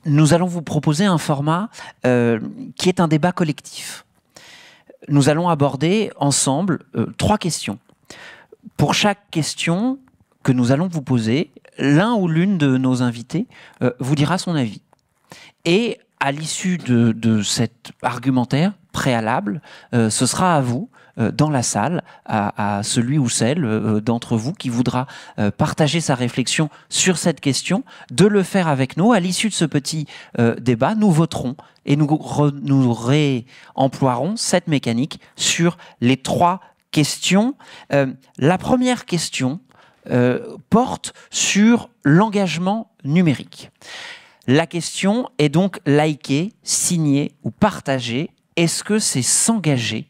nous allons vous proposer un format qui est un débat collectif. Nous allons aborder ensemble trois questions. Pour chaque question que nous allons vous poser, l'un ou l'une de nos invités vous dira son avis. Et à l'issue de, cet argumentaire préalable, euh, ce sera à vous, euh, dans la salle, à, celui ou celle euh, d'entre vous qui voudra partager sa réflexion sur cette question, de le faire avec nous. À l'issue de ce petit débat, nous voterons et nous, nous réemploierons cette mécanique sur les trois questions. la première question porte sur l'engagement numérique. La question est donc liker, signer ou partager. Est-ce que c'est s'engager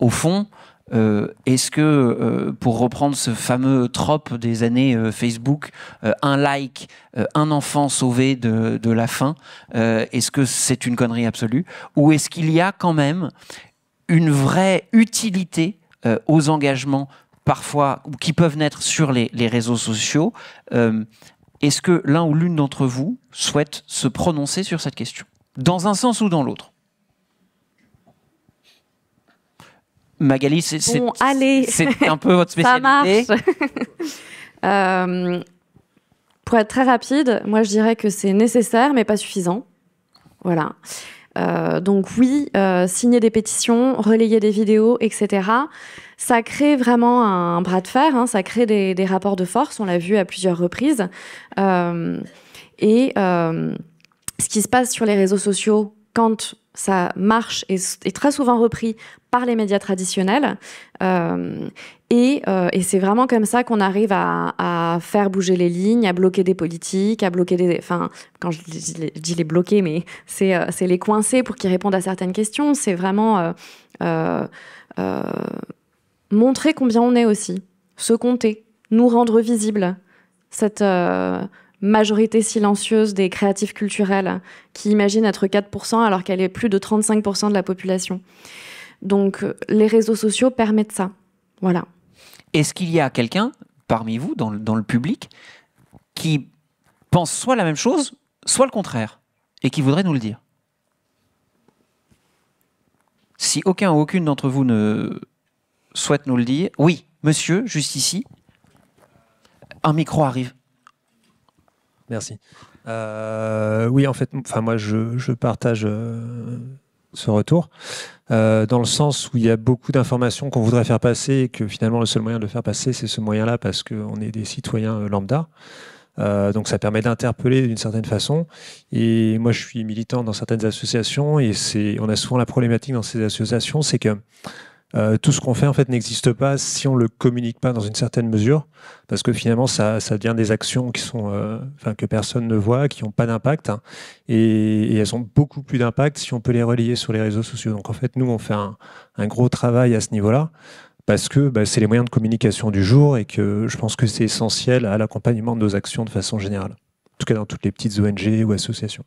Au fond, euh, est-ce que, euh, pour reprendre ce fameux trope des années euh, Facebook, un like, un enfant sauvé de, la faim, est-ce que c'est une connerie absolue Ou est-ce qu'il y a quand même une vraie utilité aux engagements parfois qui peuvent naître sur les, les réseaux sociaux est-ce que l'un ou l'une d'entre vous souhaite se prononcer sur cette question Dans un sens ou dans l'autre Magali, c'est un peu votre spécialité. Ça marche. Euh, pour être très rapide, moi je dirais que c'est nécessaire mais pas suffisant. Voilà. Euh, donc oui, euh, signer des pétitions, relayer des vidéos, etc. Ça crée vraiment un bras de fer, hein. ça crée des, rapports de force, on l'a vu à plusieurs reprises. Euh, et euh, ce qui se passe sur les réseaux sociaux quand ça marche est très souvent repris par les médias traditionnels. Euh, et, c'est vraiment comme ça qu'on arrive à, faire bouger les lignes, à bloquer des politiques, à bloquer des... Enfin, quand je, dis les bloquer, mais c'est les coincer pour qu'ils répondent à certaines questions. C'est vraiment montrer combien on est aussi, se compter, nous rendre visibles. Cette euh, majorité silencieuse des créatifs culturels qui imaginent être 4% alors qu'elle est plus de 35% de la population. Donc euh, les réseaux sociaux permettent ça. Voilà. Est-ce qu'il y a quelqu'un parmi vous, dans le, dans le public, qui pense soit la même chose, soit le contraire, et qui voudrait nous le dire Si aucun ou aucune d'entre vous ne, souhaite nous le dire. Oui, monsieur, juste ici. Un micro arrive. Merci. Euh, oui, en fait, enfin moi, je, partage euh, ce retour euh, dans le sens où il y a beaucoup d'informations qu'on voudrait faire passer et que finalement le seul moyen de faire passer, c'est ce moyen-là parce qu'on est des citoyens lambda. donc ça permet d'interpeller d'une certaine façon. Et moi, je suis militant dans certaines associations et c'est, on a souvent la problématique dans ces associations, c'est que euh, tout ce qu'on fait en fait n'existe pas si on le communique pas dans une certaine mesure, parce que finalement ça, ça devient des actions qui sont, euh, que personne ne voit, qui n'ont pas d'impact, hein, et, elles ont beaucoup plus d'impact si on peut les relier sur les réseaux sociaux. Donc en fait nous on fait un, gros travail à ce niveau-là parce que bah, c'est les moyens de communication du jour et que je pense que c'est essentiel à l'accompagnement de nos actions de façon générale, en tout cas dans toutes les petites ONG ou associations.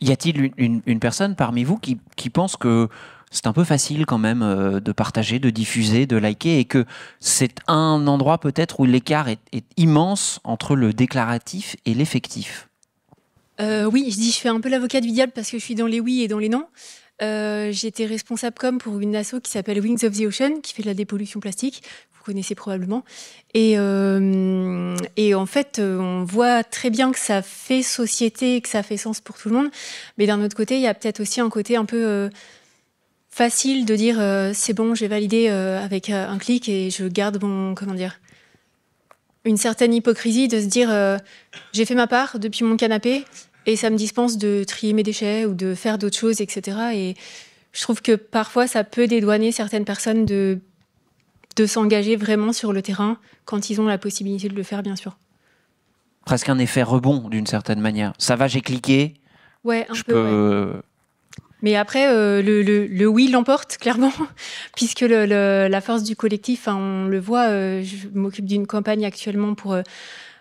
Y a-t-il une, personne parmi vous qui, qui pense que c'est un peu facile quand même euh, de partager, de diffuser, de liker, et que c'est un endroit peut-être où l'écart est, immense entre le déclaratif et l'effectif. Euh, oui, je dis je fais un peu l'avocat du diable parce que je suis dans les oui et dans les non. Euh, j'étais responsable comme pour une asso qui s'appelle Wings of the Ocean, qui fait de la dépollution plastique. Vous connaissez probablement. Et, et en fait, on voit très bien que ça fait société, que ça fait sens pour tout le monde. Mais d'un autre côté, il y a peut-être aussi un côté un peu facile de dire euh, c'est bon, j'ai validé euh, avec euh, un clic et je garde mon comment dire une certaine hypocrisie de se dire j'ai fait ma part depuis mon canapé et ça me dispense de trier mes déchets ou de faire d'autres choses, etc. Et je trouve que parfois ça peut dédouaner certaines personnes de de s'engager vraiment sur le terrain quand ils ont la possibilité de le faire, bien sûr. Presque un effet rebond d'une certaine manière. Ça va, j'ai cliqué. Ouais, un je peu, Peux... Mais après, euh, le, le, le, oui l'emporte clairement, puisque le, la force du collectif, hein, on le voit, euh, je m'occupe d'une campagne actuellement pour euh,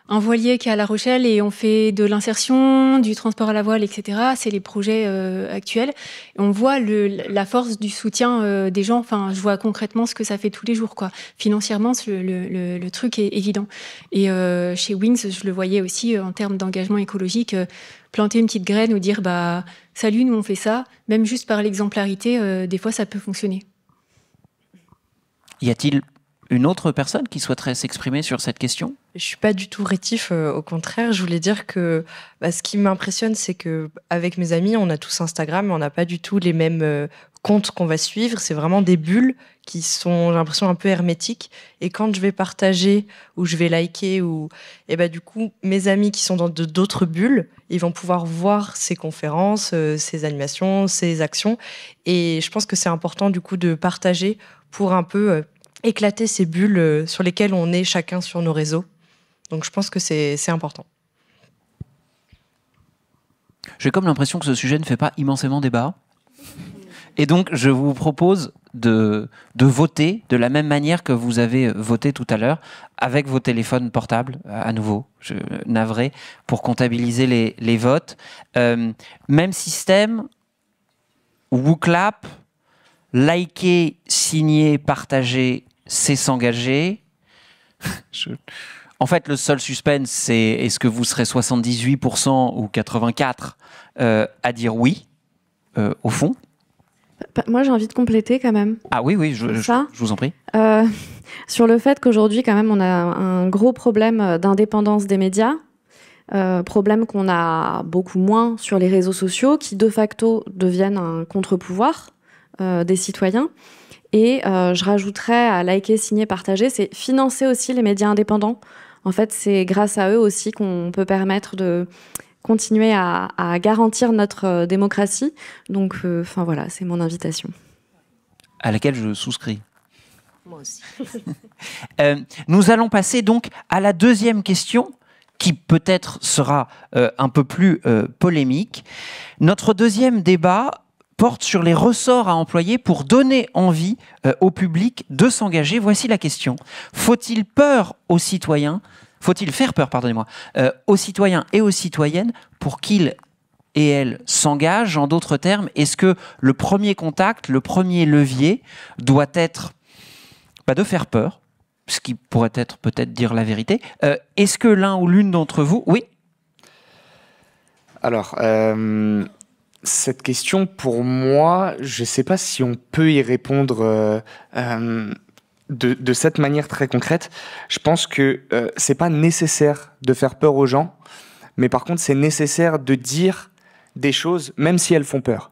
un voilier qui est à La Rochelle et on fait de l'insertion, du transport à la voile, etc. C'est les projets euh, actuels. on voit la force du soutien euh, des gens. Enfin, je vois concrètement ce que ça fait tous les jours, quoi. Financièrement, le, truc est évident. Et euh, chez Wings, je le voyais aussi en termes d'engagement écologique. planter une petite graine ou dire bah salut, nous on fait ça. Même juste par l'exemplarité, des fois ça peut fonctionner. Y a-t-il une autre personne qui souhaiterait s'exprimer sur cette question Je suis pas du tout rétif, euh, au contraire. Je voulais dire que bah, ce qui m'impressionne, c'est que avec mes amis, on a tous Instagram, mais on n'a pas du tout les mêmes euh, comptes qu'on va suivre. C'est vraiment des bulles qui sont, j'ai l'impression, un peu hermétiques. Et quand je vais partager ou je vais liker ou, et eh bah, du coup, mes amis qui sont dans d'autres bulles, ils vont pouvoir voir ces conférences, euh, ces animations, ces actions. Et je pense que c'est important, du coup, de partager pour un peu éclater ces bulles euh, sur lesquelles on est chacun sur nos réseaux. Donc je pense que c'est important. J'ai comme l'impression que ce sujet ne fait pas immensément débat. Et donc, je vous propose de, de voter de la même manière que vous avez voté tout à l'heure, avec vos téléphones portables, à nouveau, je, navré, pour comptabiliser les, votes. Euh, même système, WooClap, liker, signer, partager, c'est s'engager. En fait, le seul suspense, c'est est-ce que vous serez 78% ou 84% euh, à dire oui, euh, au fond bah, Moi, j'ai envie de compléter quand même. Ah oui, oui, je, vous en prie. Euh, sur le fait qu'aujourd'hui, quand même, on a un gros problème d'indépendance des médias. problème qu'on a beaucoup moins sur les réseaux sociaux qui de facto deviennent un contre-pouvoir des citoyens. Et euh, je rajouterais à liker, signer, partager, c'est financer aussi les médias indépendants. En fait, c'est grâce à eux aussi qu'on peut permettre de continuer à, garantir notre euh, démocratie. Donc, euh, enfin voilà, c'est mon invitation. À laquelle je souscris. Moi aussi. nous allons passer donc à la deuxième question qui peut-être sera un peu plus polémique. Notre deuxième débat porte sur les ressorts à employer pour donner envie euh, au public de s'engager. Voici la question. Faut-il peur aux citoyens Faut-il faire peur, pardonnez-moi, euh, aux citoyens et aux citoyennes pour qu'ils et elles s'engagent En d'autres termes, est-ce que le premier contact, le premier levier doit être bah, de faire peur, ce qui pourrait être peut-être dire la vérité euh, Est-ce que l'un ou l'une d'entre vous... Oui alors, cette question, pour moi, je ne sais pas si on peut y répondre euh, euh, de, cette manière très concrète. Je pense que euh, c'est pas nécessaire de faire peur aux gens, mais par contre, c'est nécessaire de dire des choses, même si elles font peur.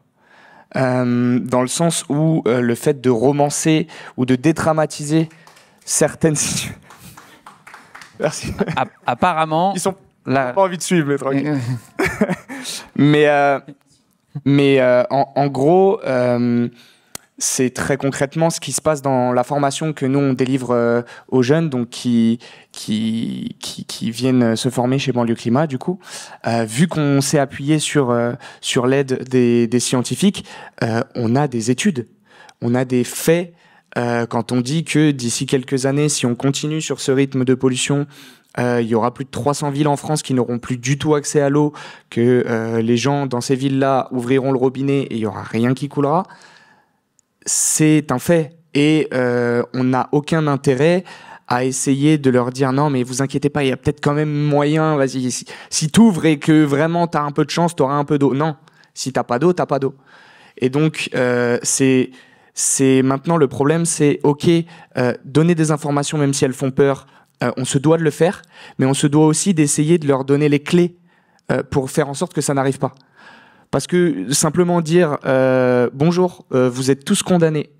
dans le sens où le fait de romancer ou de dédramatiser certaines situations. Merci. Apparemment. Ils sont Pas envie de suivre les trois. mais Mais euh, en, gros, euh, c'est très concrètement ce qui se passe dans la formation que nous, on délivre euh, aux jeunes donc qui, qui, qui, viennent se former chez Banlieue Climat, du coup. vu qu'on s'est appuyé sur, sur l'aide des, des, scientifiques, on a des études, on a des faits. quand on dit que d'ici quelques années, si on continue sur ce rythme de pollution, euh, il y aura plus de 300 villes en France qui n'auront plus du tout accès à l'eau, que euh, les gens dans ces villes-là ouvriront le robinet et il y aura rien qui coulera. C'est un fait. Et euh, on n'a aucun intérêt à essayer de leur dire non mais vous inquiétez pas, il y a peut-être quand même moyen, vas-y, si, si t'ouvres et que vraiment tu as un peu de chance, tu auras un peu d'eau. Non, si t'as pas d'eau, t'as pas d'eau. Et donc c'est c'est maintenant le problème, c'est ok, donner des informations même si elles font peur, euh, on se doit de le faire, mais on se doit aussi d'essayer de leur donner les clés euh, pour faire en sorte que ça n'arrive pas. Parce que simplement dire euh, bonjour, vous êtes tous condamnés,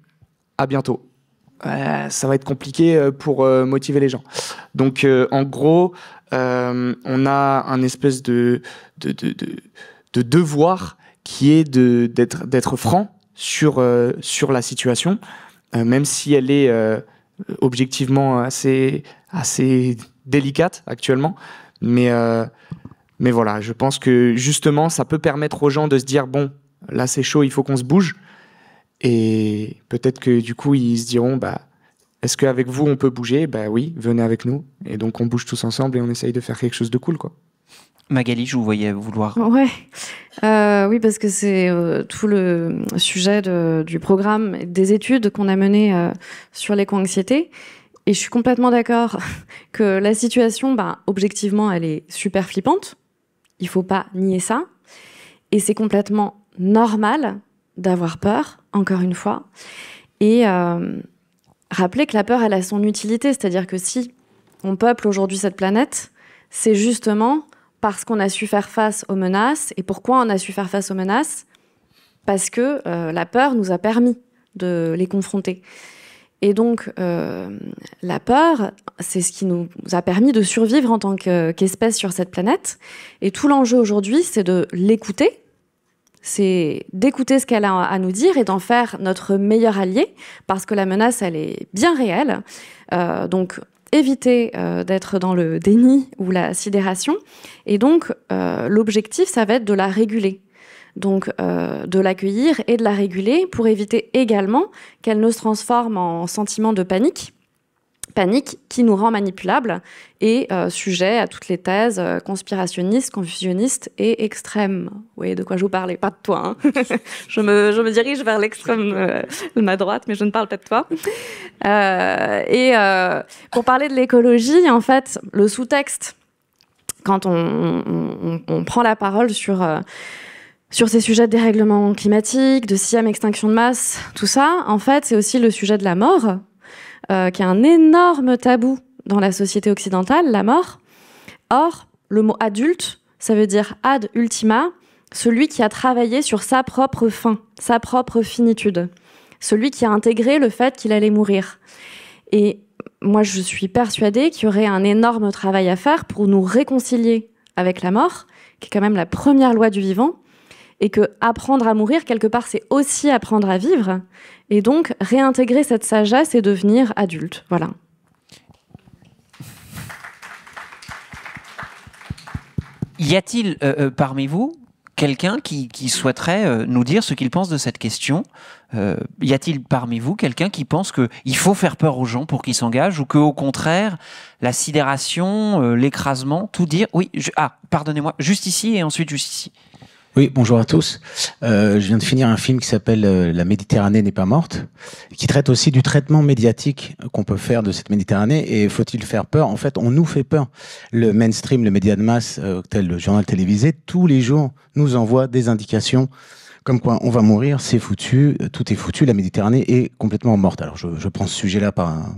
à bientôt. ça va être compliqué pour motiver les gens. Donc, en gros, on a un espèce de, de, devoir qui est d'être franc sur, sur la situation, même si elle est objectivement assez assez délicate actuellement. Mais, euh, mais voilà, je pense que justement, ça peut permettre aux gens de se dire bon, là c'est chaud, il faut qu'on se bouge. Et peut-être que du coup, ils se diront bah, est-ce qu'avec vous, on peut bouger Bah oui, venez avec nous. Et donc, on bouge tous ensemble et on essaye de faire quelque chose de cool, quoi. Magali, je vous voyais vouloir. Ouais. Euh, oui, parce que c'est euh, tout le sujet du programme des études qu'on a menées sur sur l'éco-anxiété. Et je suis complètement d'accord que la situation, bah, objectivement, elle est super flippante. Il faut pas nier ça. Et c'est complètement normal d'avoir peur, encore une fois. Et euh, rappeler que la peur, elle a son utilité. C'est-à-dire que si on peuple aujourd'hui cette planète, c'est justement parce qu'on a su faire face aux menaces. Et pourquoi on a su faire face aux menaces Parce que euh, la peur nous a permis de les confronter. Et donc, euh, la peur, c'est ce qui nous a permis de survivre en tant qu'espèce sur cette planète. Et tout l'enjeu aujourd'hui, c'est de l'écouter, c'est d'écouter ce qu'elle a à nous dire et d'en faire notre meilleur allié, parce que la menace, elle est bien réelle. Euh, donc, éviter euh, d'être dans le déni ou la sidération. Et donc, l'objectif, ça va être de la réguler donc euh, de l'accueillir et de la réguler pour éviter également qu'elle ne se transforme en sentiment de panique. Panique qui nous rend manipulables et euh, sujet à toutes les thèses euh, conspirationnistes, confusionnistes et extrêmes. Vous voyez de quoi je vous parlais Pas de toi. Hein. je, me, dirige vers l'extrême de ma droite, mais je ne parle pas de toi. et pour parler de l'écologie, en fait, le sous-texte, quand on, on, prend la parole sur sur ces sujets de dérèglement climatique, de sixième extinction de masse, tout ça, en fait, c'est aussi le sujet de la mort, euh, qui est un énorme tabou dans la société occidentale, la mort. Or, le mot adulte, ça veut dire ad ultima, celui qui a travaillé sur sa propre fin, sa propre finitude, celui qui a intégré le fait qu'il allait mourir. Et moi, je suis persuadée qu'il y aurait un énorme travail à faire pour nous réconcilier avec la mort, qui est quand même la première loi du vivant, et que apprendre à mourir, quelque part, c'est aussi apprendre à vivre. Et donc, réintégrer cette sagesse et devenir adulte. Voilà. Y a-t-il euh, euh, parmi vous quelqu'un qui, souhaiterait euh, nous dire ce qu'il pense de cette question Y a-t-il parmi vous quelqu'un qui pense qu'il faut faire peur aux gens pour qu'ils s'engagent ou qu'au contraire, la sidération, l'écrasement, tout dire Oui, ah, pardonnez-moi, juste ici et ensuite juste ici. Oui, bonjour à tous. Euh, je viens de finir un film qui s'appelle euh, La Méditerranée n'est pas morte, qui traite aussi du traitement médiatique qu'on peut faire de cette Méditerranée. Et faut-il faire peur En fait, on nous fait peur. Le mainstream, le média de masse, euh, tel le journal télévisé, tous les jours nous envoie des indications comme quoi on va mourir, c'est foutu, tout est foutu, la Méditerranée est complètement morte. Alors je, je prends ce sujet-là par un,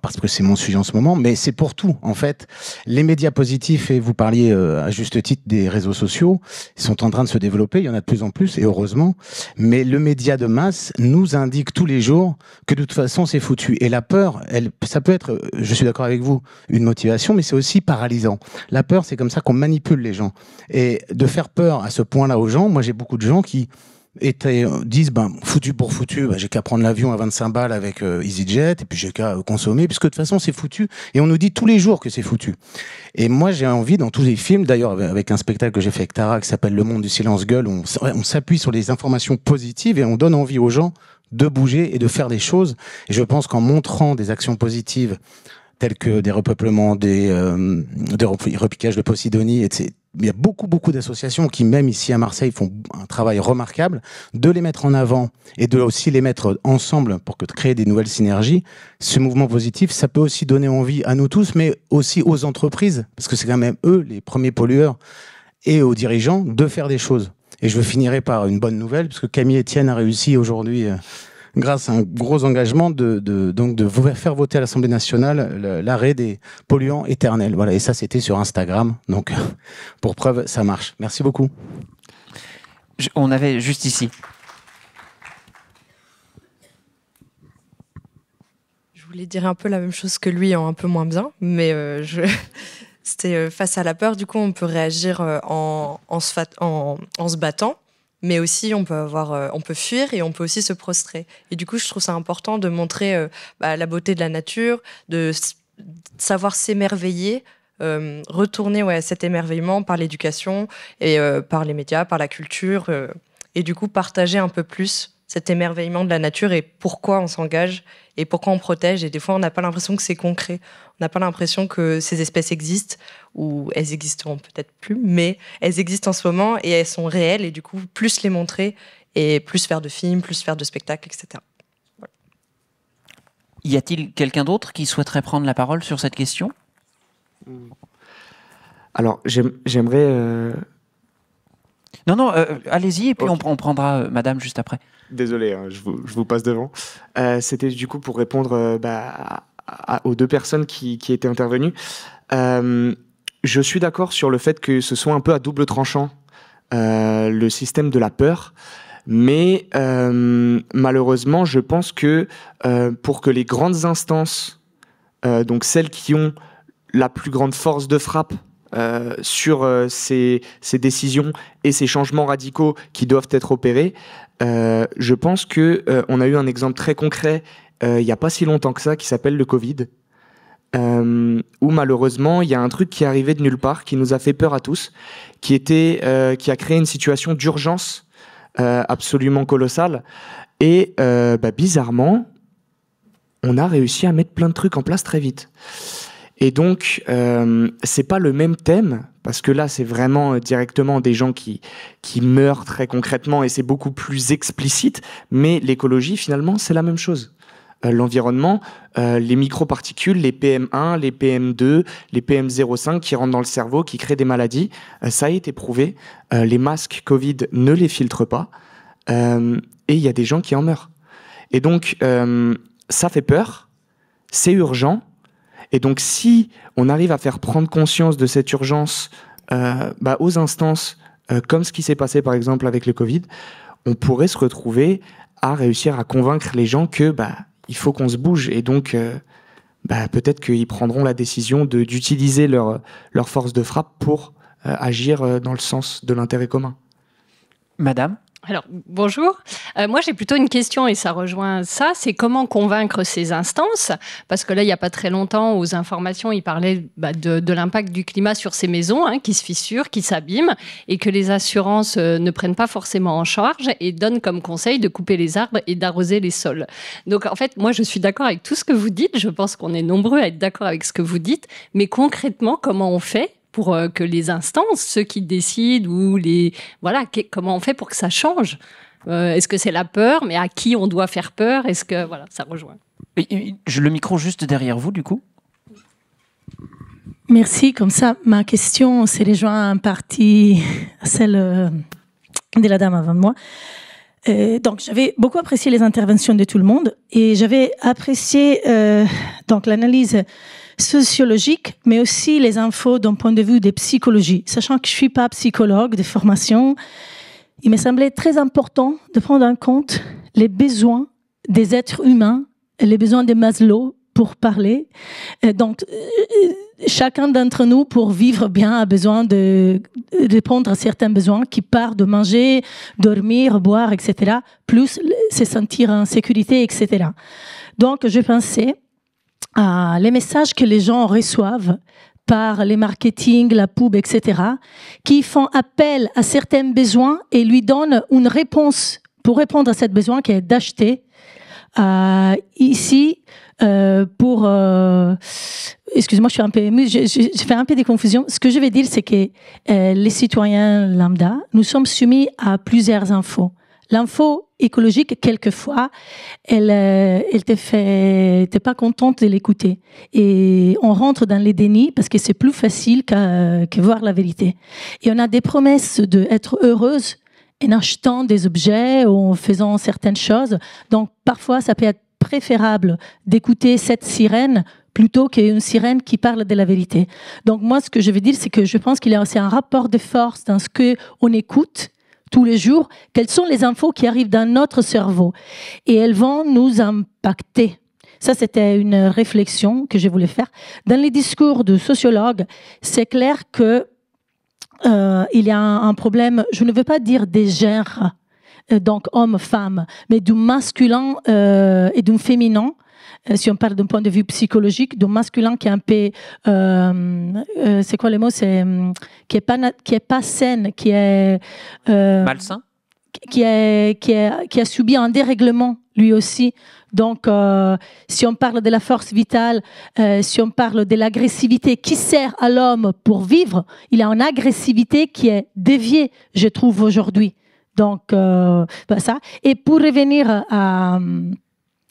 parce que c'est mon sujet en ce moment, mais c'est pour tout en fait. Les médias positifs, et vous parliez euh, à juste titre des réseaux sociaux, sont en train de se développer, il y en a de plus en plus, et heureusement, mais le média de masse nous indique tous les jours que de toute façon c'est foutu. Et la peur, elle, ça peut être, euh, je suis d'accord avec vous, une motivation, mais c'est aussi paralysant. La peur, c'est comme ça qu'on manipule les gens. Et de faire peur à ce point-là aux gens, moi j'ai beaucoup de gens qui et euh, disent ben foutu pour foutu ben, j'ai qu'à prendre l'avion à 25 balles avec euh, EasyJet et puis j'ai qu'à euh, consommer puisque de toute façon c'est foutu et on nous dit tous les jours que c'est foutu et moi j'ai envie dans tous les films d'ailleurs avec un spectacle que j'ai fait avec Tara qui s'appelle Le Monde du silence gueule on, s'appuie sur les informations positives et on donne envie aux gens de bouger et de faire des choses et je pense qu'en montrant des actions positives telles que des repeuplements, des, euh, repiquages de Posidonie, etc., il y a beaucoup, beaucoup d'associations qui, même ici à Marseille, font un travail remarquable, de les mettre en avant et de aussi les mettre ensemble pour que de créer des nouvelles synergies. Ce mouvement positif, ça peut aussi donner envie à nous tous, mais aussi aux entreprises, parce que c'est quand même eux les premiers pollueurs, et aux dirigeants de faire des choses. Et je finirai par une bonne nouvelle, parce que Camille Etienne a réussi aujourd'hui euh, grâce à un gros engagement de, de donc de faire voter à l'Assemblée nationale l'arrêt des polluants éternels. Voilà, et ça c'était sur Instagram. Donc pour preuve, ça marche. Merci beaucoup. on avait juste ici. Je voulais dire un peu la même chose que lui, en un peu moins bien, mais euh, je... c'était euh, face à la peur. Du coup, on peut réagir euh, en se battant mais aussi on peut euh, on peut fuir et on peut aussi se prostrer. Et du coup, je trouve ça important de montrer euh, bah, la beauté de la nature, de savoir s'émerveiller. Euh, retourner à cet émerveillement par l'éducation et par les médias, par la culture, et du coup partager un peu plus cet émerveillement de la nature et pourquoi on s'engage et pourquoi on protège. Et des fois, on n'a pas l'impression que c'est concret. On n'a pas l'impression que ces espèces existent ou elles existeront peut-être plus, mais elles existent en ce moment et elles sont réelles. Et du coup, plus les montrer et plus faire de films, plus faire de spectacles, etc. Y a-t-il quelqu'un d'autre qui souhaiterait prendre la parole sur cette question Alors, j'aimerais. Euh, non, non, euh, allez-y, et puis on, prendra euh, madame juste après. Désolé, hein, je, vous, passe devant. Euh, c'était du coup pour répondre bah, aux deux personnes qui étaient intervenues. je suis d'accord sur le fait que ce soit un peu à double tranchant, le système de la peur. Mais malheureusement, je pense que pour que les grandes instances, donc celles qui ont la plus grande force de frappe euh, sur euh, ces, décisions et ces changements radicaux qui doivent être opérés, euh, je pense que on a eu un exemple très concret il n'y a pas si longtemps que ça qui s'appelle le Covid, où malheureusement il y a un truc qui est arrivé de nulle part, qui nous a fait peur à tous, qui était, qui a créé une situation d'urgence absolument colossale. Et bah, bizarrement, on a réussi à mettre plein de trucs en place très vite. Et donc, euh, c'est pas le même thème, parce que là, c'est vraiment euh, directement des gens qui, qui meurent très concrètement et c'est beaucoup plus explicite, mais l'écologie, finalement, c'est la même chose. Euh, l'environnement, euh, les microparticules, les PM1, les PM2, les PM05 qui rentrent dans le cerveau, qui créent des maladies, ça a été prouvé. les masques Covid ne les filtrent pas et il y a des gens qui en meurent. Et donc, ça fait peur, c'est urgent, et donc, si on arrive à faire prendre conscience de cette urgence euh, bah, aux instances, euh, comme ce qui s'est passé par exemple avec le Covid, on pourrait se retrouver à réussir à convaincre les gens que bah, il faut qu'on se bouge. Et donc, euh, bah, peut-être qu'ils prendront la décision d'utiliser leur, leur force de frappe pour agir dans le sens de l'intérêt commun. Madame alors, bonjour. Euh, moi, j'ai plutôt une question et ça rejoint ça, c'est comment convaincre ces instances Parce que là, il n'y a pas très longtemps, aux informations, il parlait bah, de, l'impact du climat sur ces maisons hein, qui se fissurent, qui s'abîment et que les assurances euh, ne prennent pas forcément en charge et donnent comme conseil de couper les arbres et d'arroser les sols. Donc, en fait, moi, je suis d'accord avec tout ce que vous dites. Je pense qu'on est nombreux à être d'accord avec ce que vous dites. Mais concrètement, comment on fait pour euh, que les instances, ceux qui décident ou les voilà, comment on fait pour que ça change euh, Est-ce que c'est la peur Mais à qui on doit faire peur Est-ce que voilà, ça rejoint et, Le micro juste derrière vous, du coup. Merci. Comme ça, ma question c'est les en partie à celle euh, de la dame avant moi. donc, j'avais beaucoup apprécié les interventions de tout le monde et j'avais apprécié donc l'analyse sociologique, mais aussi les infos d'un point de vue des psychologie. Sachant que je suis pas psychologue de formation, il me semblait très important de prendre en compte les besoins des êtres humains, les besoins de Maslow pour parler. Euh, donc, euh, euh, chacun d'entre nous, pour vivre bien, a besoin de répondre à certains besoins qui partent de manger, dormir, boire, etc., plus se sentir en sécurité, etc. Donc, je pensais les messages que les gens reçoivent par les marketing, la pub, etc., qui font appel à certains besoins et lui donnent une réponse pour répondre à ce besoin qui est d'acheter euh, ici euh, pour... Euh, Excusez-moi, je suis un peu émue, je, fais un peu des confusions. Ce que je vais dire, c'est que les citoyens lambda, nous sommes soumis à plusieurs infos. L'info écologique, quelquefois, elle, euh, elle t'est pas contente de l'écouter. Et on rentre dans les dénis parce que c'est plus facile que voir la vérité. Et on a des promesses de être heureuse en achetant des objets ou en faisant certaines choses. Donc, parfois, ça peut être préférable d'écouter cette sirène plutôt qu'une sirène qui parle de la vérité. Donc moi, ce que je veux dire, c'est que je pense qu'il y a aussi un rapport de force dans ce que on écoute tous les jours, quelles sont les infos qui arrivent dans notre cerveau. Et elles vont nous impacter. Ça, c'était une réflexion que je voulais faire. Dans les discours de sociologues, c'est clair que euh, il y a un, problème, je ne veux pas dire des genres, euh, donc homme-femme, mais du masculin euh, et du féminin euh, si on parle d'un point de vue psychologique, d'un masculin qui est un peu, euh, euh c'est quoi le mot, c'est hum, qui est pas qui est pas saine, qui est euh, malsain, qui est, qui est qui a subi un dérèglement lui aussi. Donc, si on parle de la force vitale, si on parle de l'agressivité qui sert à l'homme pour vivre, il a une agressivité qui est déviée, je trouve, aujourd'hui. Donc, ça. Et pour revenir à, hum,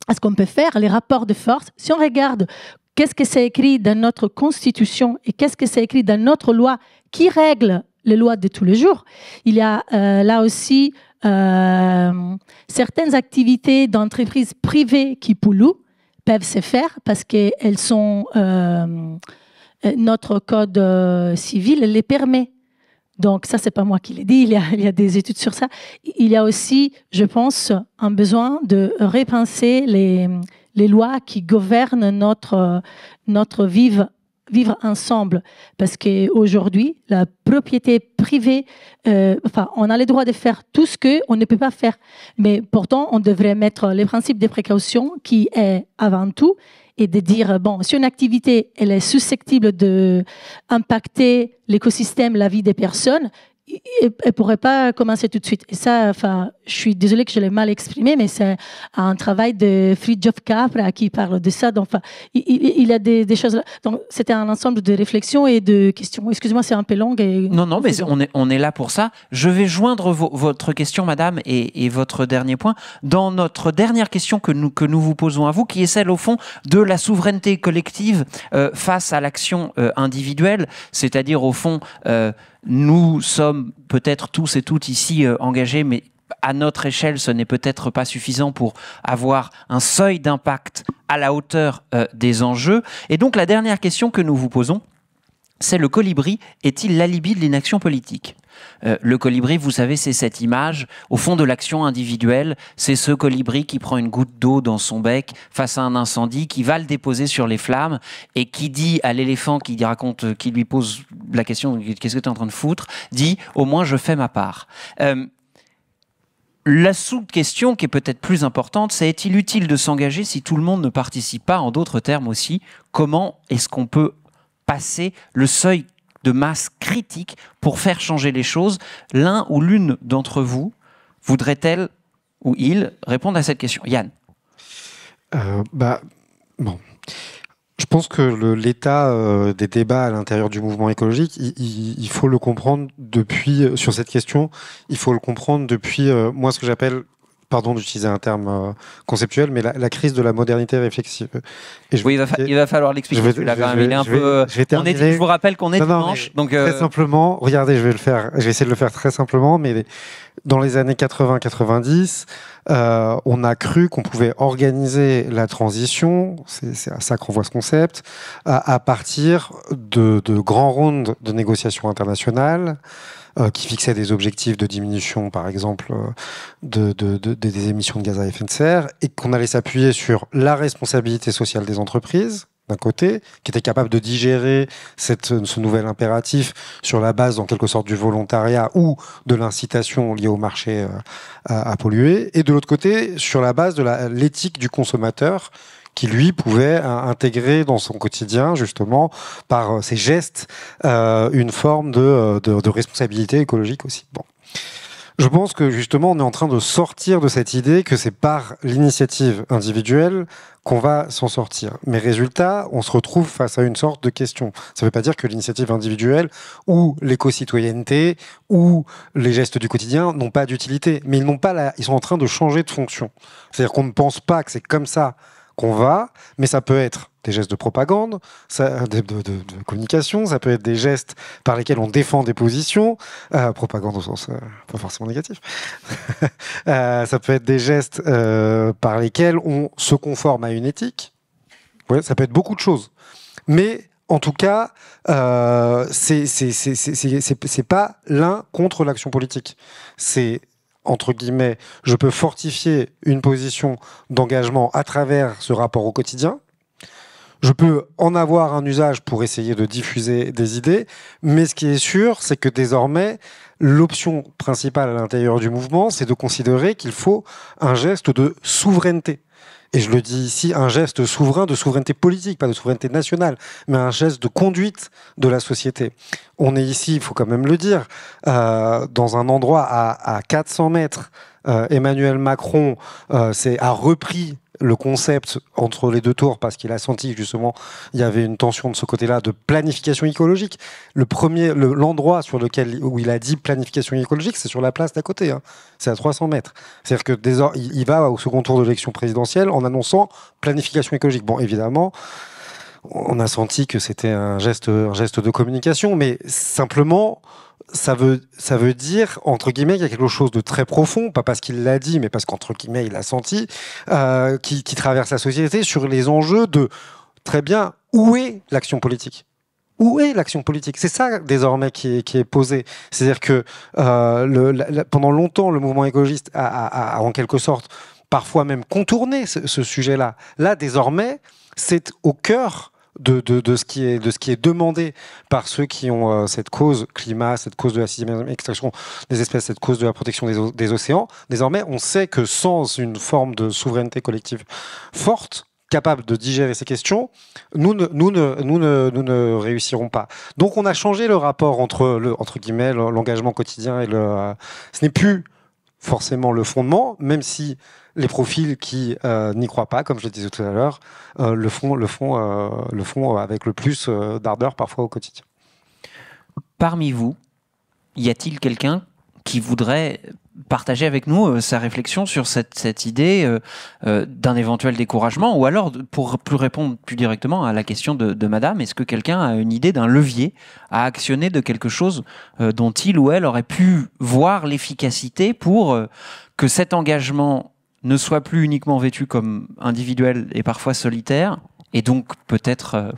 à ce qu'on peut faire, les rapports de force. Si on regarde qu'est-ce que c'est écrit dans notre constitution et qu'est-ce que c'est écrit dans notre loi qui règle les lois de tous les jours, il y a euh, là aussi euh, certaines activités d'entreprises privées qui polluent peuvent se faire parce qu'elles sont euh, notre code civil les permet. Donc ça, c'est pas moi qui l'ai dit, il y, a, des études sur ça. Il y a aussi, je pense, un besoin de repenser les, lois qui gouvernent notre, notre vivre, vivre ensemble. Parce qu'aujourd'hui, la propriété privée, euh, enfin, on a le droit de faire tout ce que on ne peut pas faire. Mais pourtant, on devrait mettre les principes des précaution qui est avant tout et de dire, euh, bon, si une activité, elle est susceptible d'impacter l'écosystème, la vie des personnes, elle pourrait pas commencer tout de suite. Et ça, enfin, je suis désolée que je l'ai mal exprimé, mais c'est un travail de Fridjof Capra qui parle de ça. enfin, il, a des, choses. Là. Donc, c'était un ensemble de réflexions et de questions. excusez moi c'est un peu long. Et... Non, non, mais on est, on est là pour ça. Je vais joindre votre question, madame, et, votre dernier point dans notre dernière question que nous, que nous vous posons à vous, qui est celle, au fond, de la souveraineté collective euh, face à l'action euh, individuelle, c'est-à-dire, au fond, euh, nous sommes peut-être tous et toutes ici euh, engagés, mais à notre échelle, ce n'est peut-être pas suffisant pour avoir un seuil d'impact à la hauteur euh, des enjeux. Et donc la dernière question que nous vous posons, c'est le colibri est-il l'alibi de l'inaction politique euh, le colibri, vous savez, c'est cette image au fond de l'action individuelle. C'est ce colibri qui prend une goutte d'eau dans son bec face à un incendie, qui va le déposer sur les flammes et qui dit à l'éléphant qui lui raconte, qui lui pose la question qu'est-ce que tu es en train de foutre, dit au moins je fais ma part. Euh, la sous-question qui est peut-être plus importante, c'est est-il utile de s'engager si tout le monde ne participe pas En d'autres termes aussi, comment est-ce qu'on peut passer le seuil de masse critique pour faire changer les choses L'un ou l'une d'entre vous voudrait-elle ou il répondre à cette question Yann euh, bah, Je pense que l'état euh, des débats à l'intérieur du mouvement écologique, il, faut le comprendre depuis, euh, sur cette question, il faut le comprendre depuis, moi, ce que j'appelle pardon d'utiliser un terme euh, conceptuel, mais la, crise de la modernité réflexive. Et oui, il va, falloir l'expliquer. Je, on est, vous rappelle qu'on est dimanche. donc, Très euh, simplement, regardez, je vais le faire. Je vais essayer de le faire très simplement, mais dans les années 80-90, euh, on a cru qu'on pouvait organiser la transition, c'est à ça qu'on voit ce concept, à, partir de, de grands rounds de négociations internationales. Euh, qui fixait des objectifs de diminution, par exemple, euh, de, des émissions de gaz à effet de serre, et qu'on allait s'appuyer sur la responsabilité sociale des entreprises, d'un côté, qui était capable de digérer cette, ce nouvel impératif sur la base, en quelque sorte, du volontariat ou de l'incitation liée au marché euh, à, à, polluer, et de l'autre côté, sur la base de l'éthique du consommateur qui lui pouvait euh, intégrer dans son quotidien justement par euh, ses gestes euh, une forme de, responsabilité écologique aussi. Bon. Je pense que justement, on est en train de sortir de cette idée que c'est par l'initiative individuelle qu'on va s'en sortir. Mais résultat, on se retrouve face à une sorte de question. Ça ne veut pas dire que l'initiative individuelle ou l'éco-citoyenneté ou les gestes du quotidien n'ont pas d'utilité, mais ils n'ont pas la... ils sont en train de changer de fonction. C'est-à-dire qu'on ne pense pas que c'est comme ça qu'on va, mais ça peut être des gestes de propagande, ça, de, communication, ça peut être des gestes par lesquels on défend des positions, euh, propagande au sens euh, pas forcément négatif, euh, ça peut être des gestes par lesquels on se conforme à une éthique, ça peut être beaucoup de choses. Mais en tout cas, euh, c'est pas l'un contre l'action politique. C'est entre guillemets, je peux fortifier une position d'engagement à travers ce rapport au quotidien. Je peux en avoir un usage pour essayer de diffuser des idées, mais ce qui est sûr, c'est que désormais, l'option principale à l'intérieur du mouvement, c'est de considérer qu'il faut un geste de souveraineté et je le dis ici, un geste souverain de souveraineté politique, pas de souveraineté nationale, mais un geste de conduite de la société. On est ici, il faut quand même le dire, euh, dans un endroit à, 400 mètres. Euh, Emmanuel Macron euh, a repris le concept entre les deux tours parce qu'il a senti justement il y avait une tension de ce côté-là de planification écologique. Le premier, l'endroit sur lequel où il a dit planification écologique, c'est sur la place d'à côté. Hein. C'est à 300 mètres. C'est-à-dire que désormais, il va au second tour de l'élection présidentielle en annonçant planification écologique. Bon, évidemment, on a senti que c'était un geste, geste de communication, mais simplement, ça veut, ça veut dire, entre guillemets, qu'il y a quelque chose de très profond, pas parce qu'il l'a dit, mais parce qu'entre guillemets, il l'a senti, euh, qui, traverse la société sur les enjeux de, très bien, où est l'action politique où est l'action politique C'est ça désormais qui est, posé. C'est-à-dire que euh, pendant longtemps, le mouvement écologiste a, en quelque sorte parfois même contourné ce, ce sujet-là. Là, désormais, c'est au cœur de, ce qui est, de ce qui est demandé par ceux qui ont euh, cette cause climat, cette cause de la sixième extraction des espèces, cette cause de la protection des, océans. Désormais, on sait que sans une forme de souveraineté collective forte, capable de digérer ces questions, nous ne, nous nous ne, réussirons pas. Donc on a changé le rapport entre, le, entre guillemets, l'engagement quotidien et le... Euh, ce n'est plus forcément le fondement, même si les profils qui euh, n'y croient pas, comme je le disais tout à l'heure, euh, le font, le font, euh, le font avec le plus d'ardeur parfois au quotidien. Parmi vous, y a-t-il quelqu'un qui voudrait partager avec nous sa réflexion sur cette, cette idée d'un éventuel découragement Ou alors, pour plus répondre plus directement à la question de, de Madame, est-ce que quelqu'un a une idée d'un levier à actionner de quelque chose dont il ou elle aurait pu voir l'efficacité pour que cet engagement ne soit plus uniquement vêtu comme individuel et parfois solitaire, et donc peut-être euh,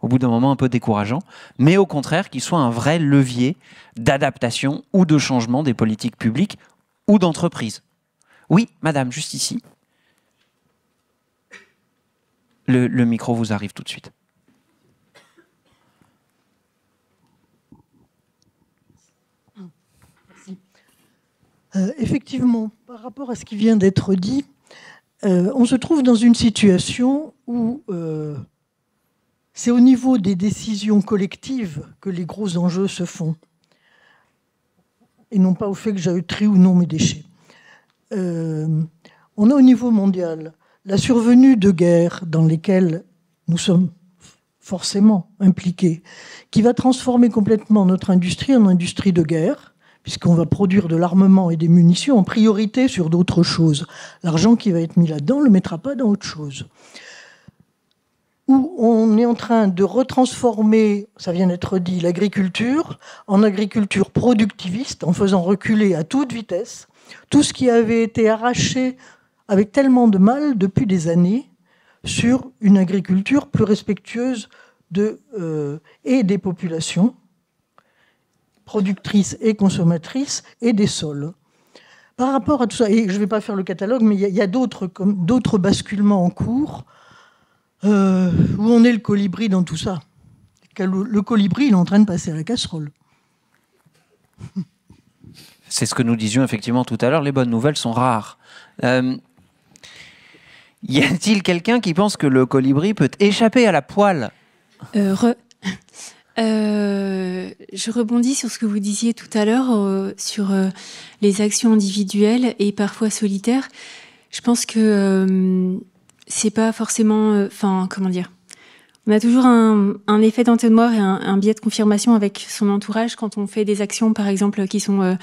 au bout d'un moment un peu décourageant, mais au contraire qu'il soit un vrai levier d'adaptation ou de changement des politiques publiques ou d'entreprises. Oui, madame, juste ici. le micro vous arrive tout de suite. Euh, effectivement, par rapport à ce qui vient d'être dit, euh, on se trouve dans une situation où euh, c'est au niveau des décisions collectives que les gros enjeux se font, et non pas au fait que trié ou non mes déchets. on a au niveau mondial la survenue de guerres dans lesquelles nous sommes forcément impliqués, qui va transformer complètement notre industrie en industrie de guerre, puisqu'on va produire de l'armement et des munitions en priorité sur d'autres choses. L'argent qui va être mis là-dedans, ne le mettra pas dans autre chose. Où on est en train de retransformer, ça vient d'être dit, l'agriculture en agriculture productiviste, en faisant reculer à toute vitesse tout ce qui avait été arraché avec tellement de mal depuis des années sur une agriculture plus respectueuse de, euh, et des populations productrice et consommatrice, et des sols. Par rapport à tout ça, et je ne vais pas faire le catalogue, mais il y a, d'autres basculements en cours. Euh, où on est le colibri dans tout ça le, colibri, il est en train de passer à la casserole. C'est ce que nous disions effectivement tout à l'heure, les bonnes nouvelles sont rares. Euh, y a-t-il quelqu'un qui pense que le colibri peut échapper à la poêle Heureux euh, je rebondis sur ce que vous disiez tout à l'heure euh, sur euh, les actions individuelles et parfois solitaires. Je pense que euh, c'est pas forcément, enfin, comment dire. On a toujours un, un effet d'entonnoir et un, biais de confirmation avec son entourage quand on fait des actions, par exemple, qui sont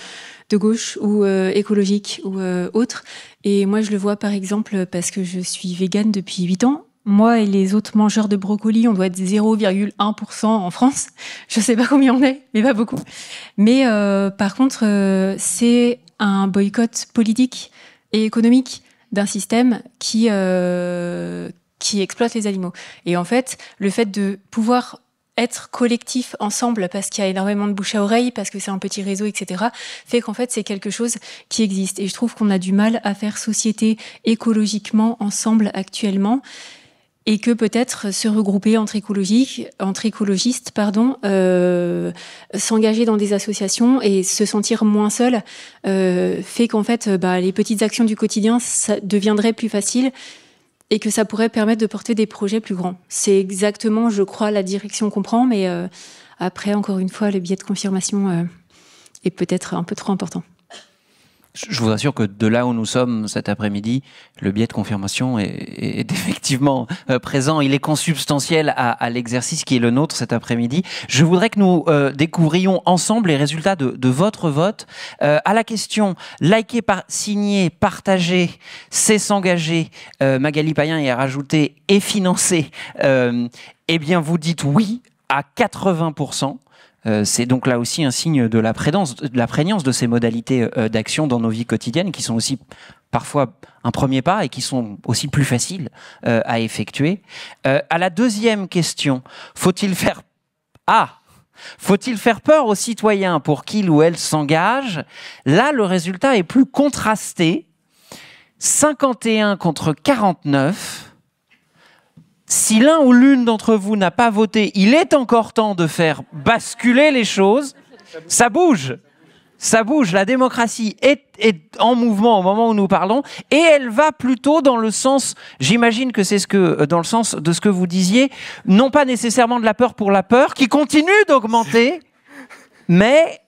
de gauche ou écologiques ou autres. Et moi, je le vois, par exemple, parce que je suis végane depuis 8 ans moi et les autres mangeurs de brocoli, on doit être 0,1% en France. Je sais pas combien on est, mais pas beaucoup. Mais euh, par contre, euh, c'est un boycott politique et économique d'un système qui euh, qui exploite les animaux. Et en fait, le fait de pouvoir être collectif ensemble parce qu'il y a énormément de bouche à oreille, parce que c'est un petit réseau, etc., fait qu'en fait, c'est quelque chose qui existe. Et je trouve qu'on a du mal à faire société écologiquement ensemble actuellement et que peut-être se regrouper entre, écologiques, entre écologistes, pardon, euh, s'engager dans des associations et se sentir moins seul euh, fait qu'en fait, euh, bah, les petites actions du quotidien ça deviendraient plus faciles et que ça pourrait permettre de porter des projets plus grands. C'est exactement, je crois, la direction qu'on prend, mais après, encore une fois, le biais de confirmation est peut-être un peu trop important. Je vous assure que de là où nous sommes cet après-midi, le biais de confirmation est, effectivement euh, présent. Il est consubstantiel à, l'exercice qui est le nôtre cet après-midi. Je voudrais que nous euh, découvrions ensemble les résultats de, votre vote. Euh, à la question Likez »,« par, signer, partager, c'est s'engager, Magali Payen y a rajouté et financer. eh bien, vous dites oui à 80%. Euh, c'est donc là aussi un signe de la, prédance, de prégnance de ces modalités euh, d'action dans nos vies quotidiennes qui sont aussi parfois un premier pas et qui sont aussi plus faciles euh, à effectuer. à la deuxième question, faut-il faire... Ah, faut-il faire peur aux citoyens pour qu'ils ou elles s'engagent Là, le résultat est plus contrasté. 51 contre 49 si l'un ou l'une d'entre vous n'a pas voté, il est encore temps de faire basculer les choses. Ça bouge. Ça bouge. La démocratie est, en mouvement au moment où nous parlons et elle va plutôt dans le sens, j'imagine que c'est ce que, euh, dans le sens de ce que vous disiez, non pas nécessairement de la peur pour la peur, qui continue d'augmenter, mais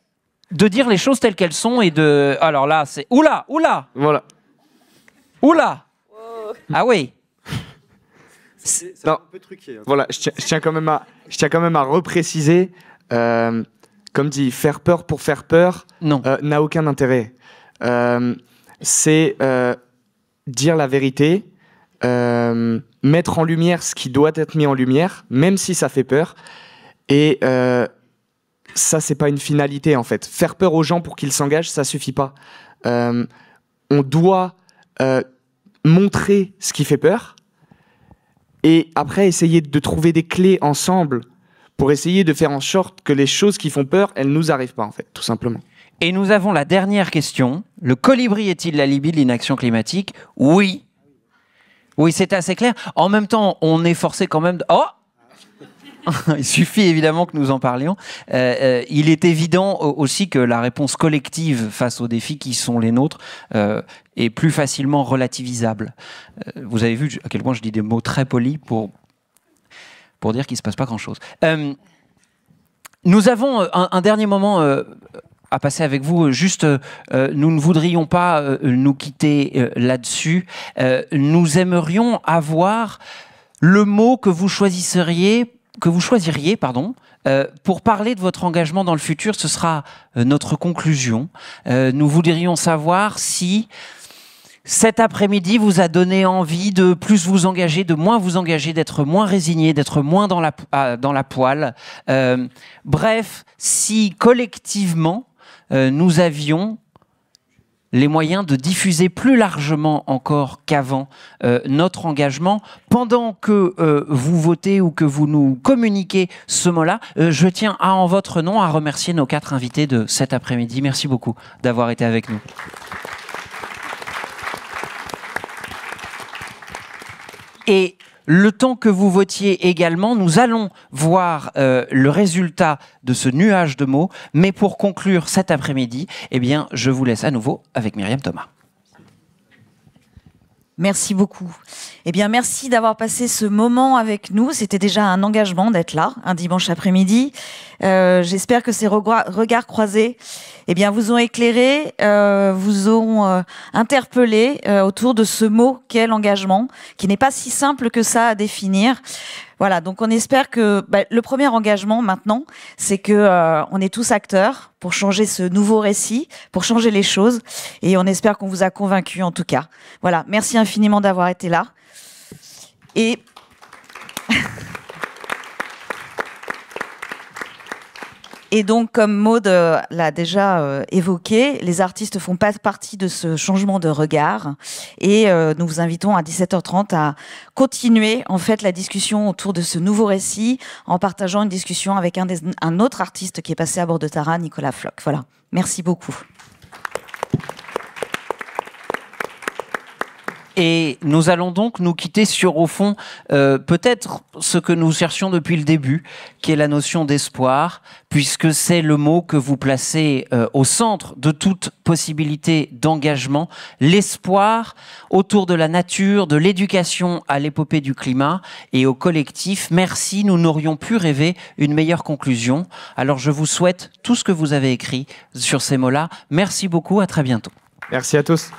de dire les choses telles qu'elles sont et de, alors là, c'est, oula, oula! Voilà. Oula! Ah oui! Hein. Voilà, je tiens, quand même à, je tiens quand même à repréciser. Euh, comme dit, faire peur pour faire peur euh, n'a aucun intérêt. Euh, c'est dire la vérité, mettre en lumière ce qui doit être mis en lumière, même si ça fait peur. Et ça, c'est pas une finalité en fait. Faire peur aux gens pour qu'ils s'engagent, ça suffit pas. on doit montrer ce qui fait peur, et après essayer de trouver des clés ensemble pour essayer de faire en sorte que les choses qui font peur, elles nous arrivent pas en fait, tout simplement. Et nous avons la dernière question. Le colibri est-il l'alibi de l'inaction climatique Oui. Oui, c'est assez clair. En même temps, on est forcé quand même de... Oh il suffit évidemment que nous en parlions. Euh, euh, il est évident aussi que la réponse collective face aux défis qui sont les nôtres euh, est plus facilement relativisable. vous avez vu à quel point je dis des mots très polis pour, pour dire qu'il ne se passe pas grand-chose. nous avons un, dernier moment à passer avec vous. Juste, nous ne voudrions pas nous quitter là-dessus. nous aimerions avoir le mot que vous choisisseriez que vous choisiriez, pardon, euh, pour parler de votre engagement dans le futur, ce sera euh, notre conclusion. Euh, nous voudrions savoir si cet après-midi vous a donné envie de plus vous engager, de moins vous engager, d'être moins résigné, d'être moins dans la, ah, dans la poêle. bref, si collectivement, nous avions les moyens de diffuser plus largement encore qu'avant euh, notre engagement. Pendant que euh, vous votez ou que vous nous communiquez ce mot-là, euh, je tiens à, en votre nom à remercier nos quatre invités de cet après-midi. Merci beaucoup d'avoir été avec nous. Et le temps que vous votiez également, nous allons voir euh, le résultat de ce nuage de mots. Mais pour conclure cet après-midi, eh bien, je vous laisse à nouveau avec Myriam Thomas. Merci beaucoup. Eh bien, merci d'avoir passé ce moment avec nous. C'était déjà un engagement d'être là un dimanche après-midi. Euh, j'espère que ces regards croisés eh bien, vous ont éclairé, euh, vous ont euh, interpellé euh, autour de ce mot qu'est l'engagement, qui n'est pas si simple que ça à définir. Voilà, donc on espère que bah, le premier engagement maintenant, c'est que on est tous acteurs pour changer ce nouveau récit, pour changer les choses, et on espère qu'on vous a convaincu, en tout cas. Voilà, merci infiniment d'avoir été là. Et Et donc, comme Maude euh, l'a déjà euh, évoqué, les artistes font pas partie de ce changement de regard. Et euh, nous vous invitons à 17h30 à continuer en fait la discussion autour de ce nouveau récit en partageant une discussion avec un, des, un autre artiste qui est passé à bord de Tara, Nicolas Floch. Voilà. Merci beaucoup. Et nous allons donc nous quitter sur, au fond, euh, peut-être ce que nous cherchions depuis le début, qui est la notion d'espoir, puisque c'est le mot que vous placez euh, au centre de toute possibilité d'engagement, l'espoir autour de la nature, de l'éducation à l'épopée du climat et au collectif. Merci, nous n'aurions pu rêver une meilleure conclusion. Alors je vous souhaite tout ce que vous avez écrit sur ces mots-là. Merci beaucoup, à très bientôt. Merci à tous.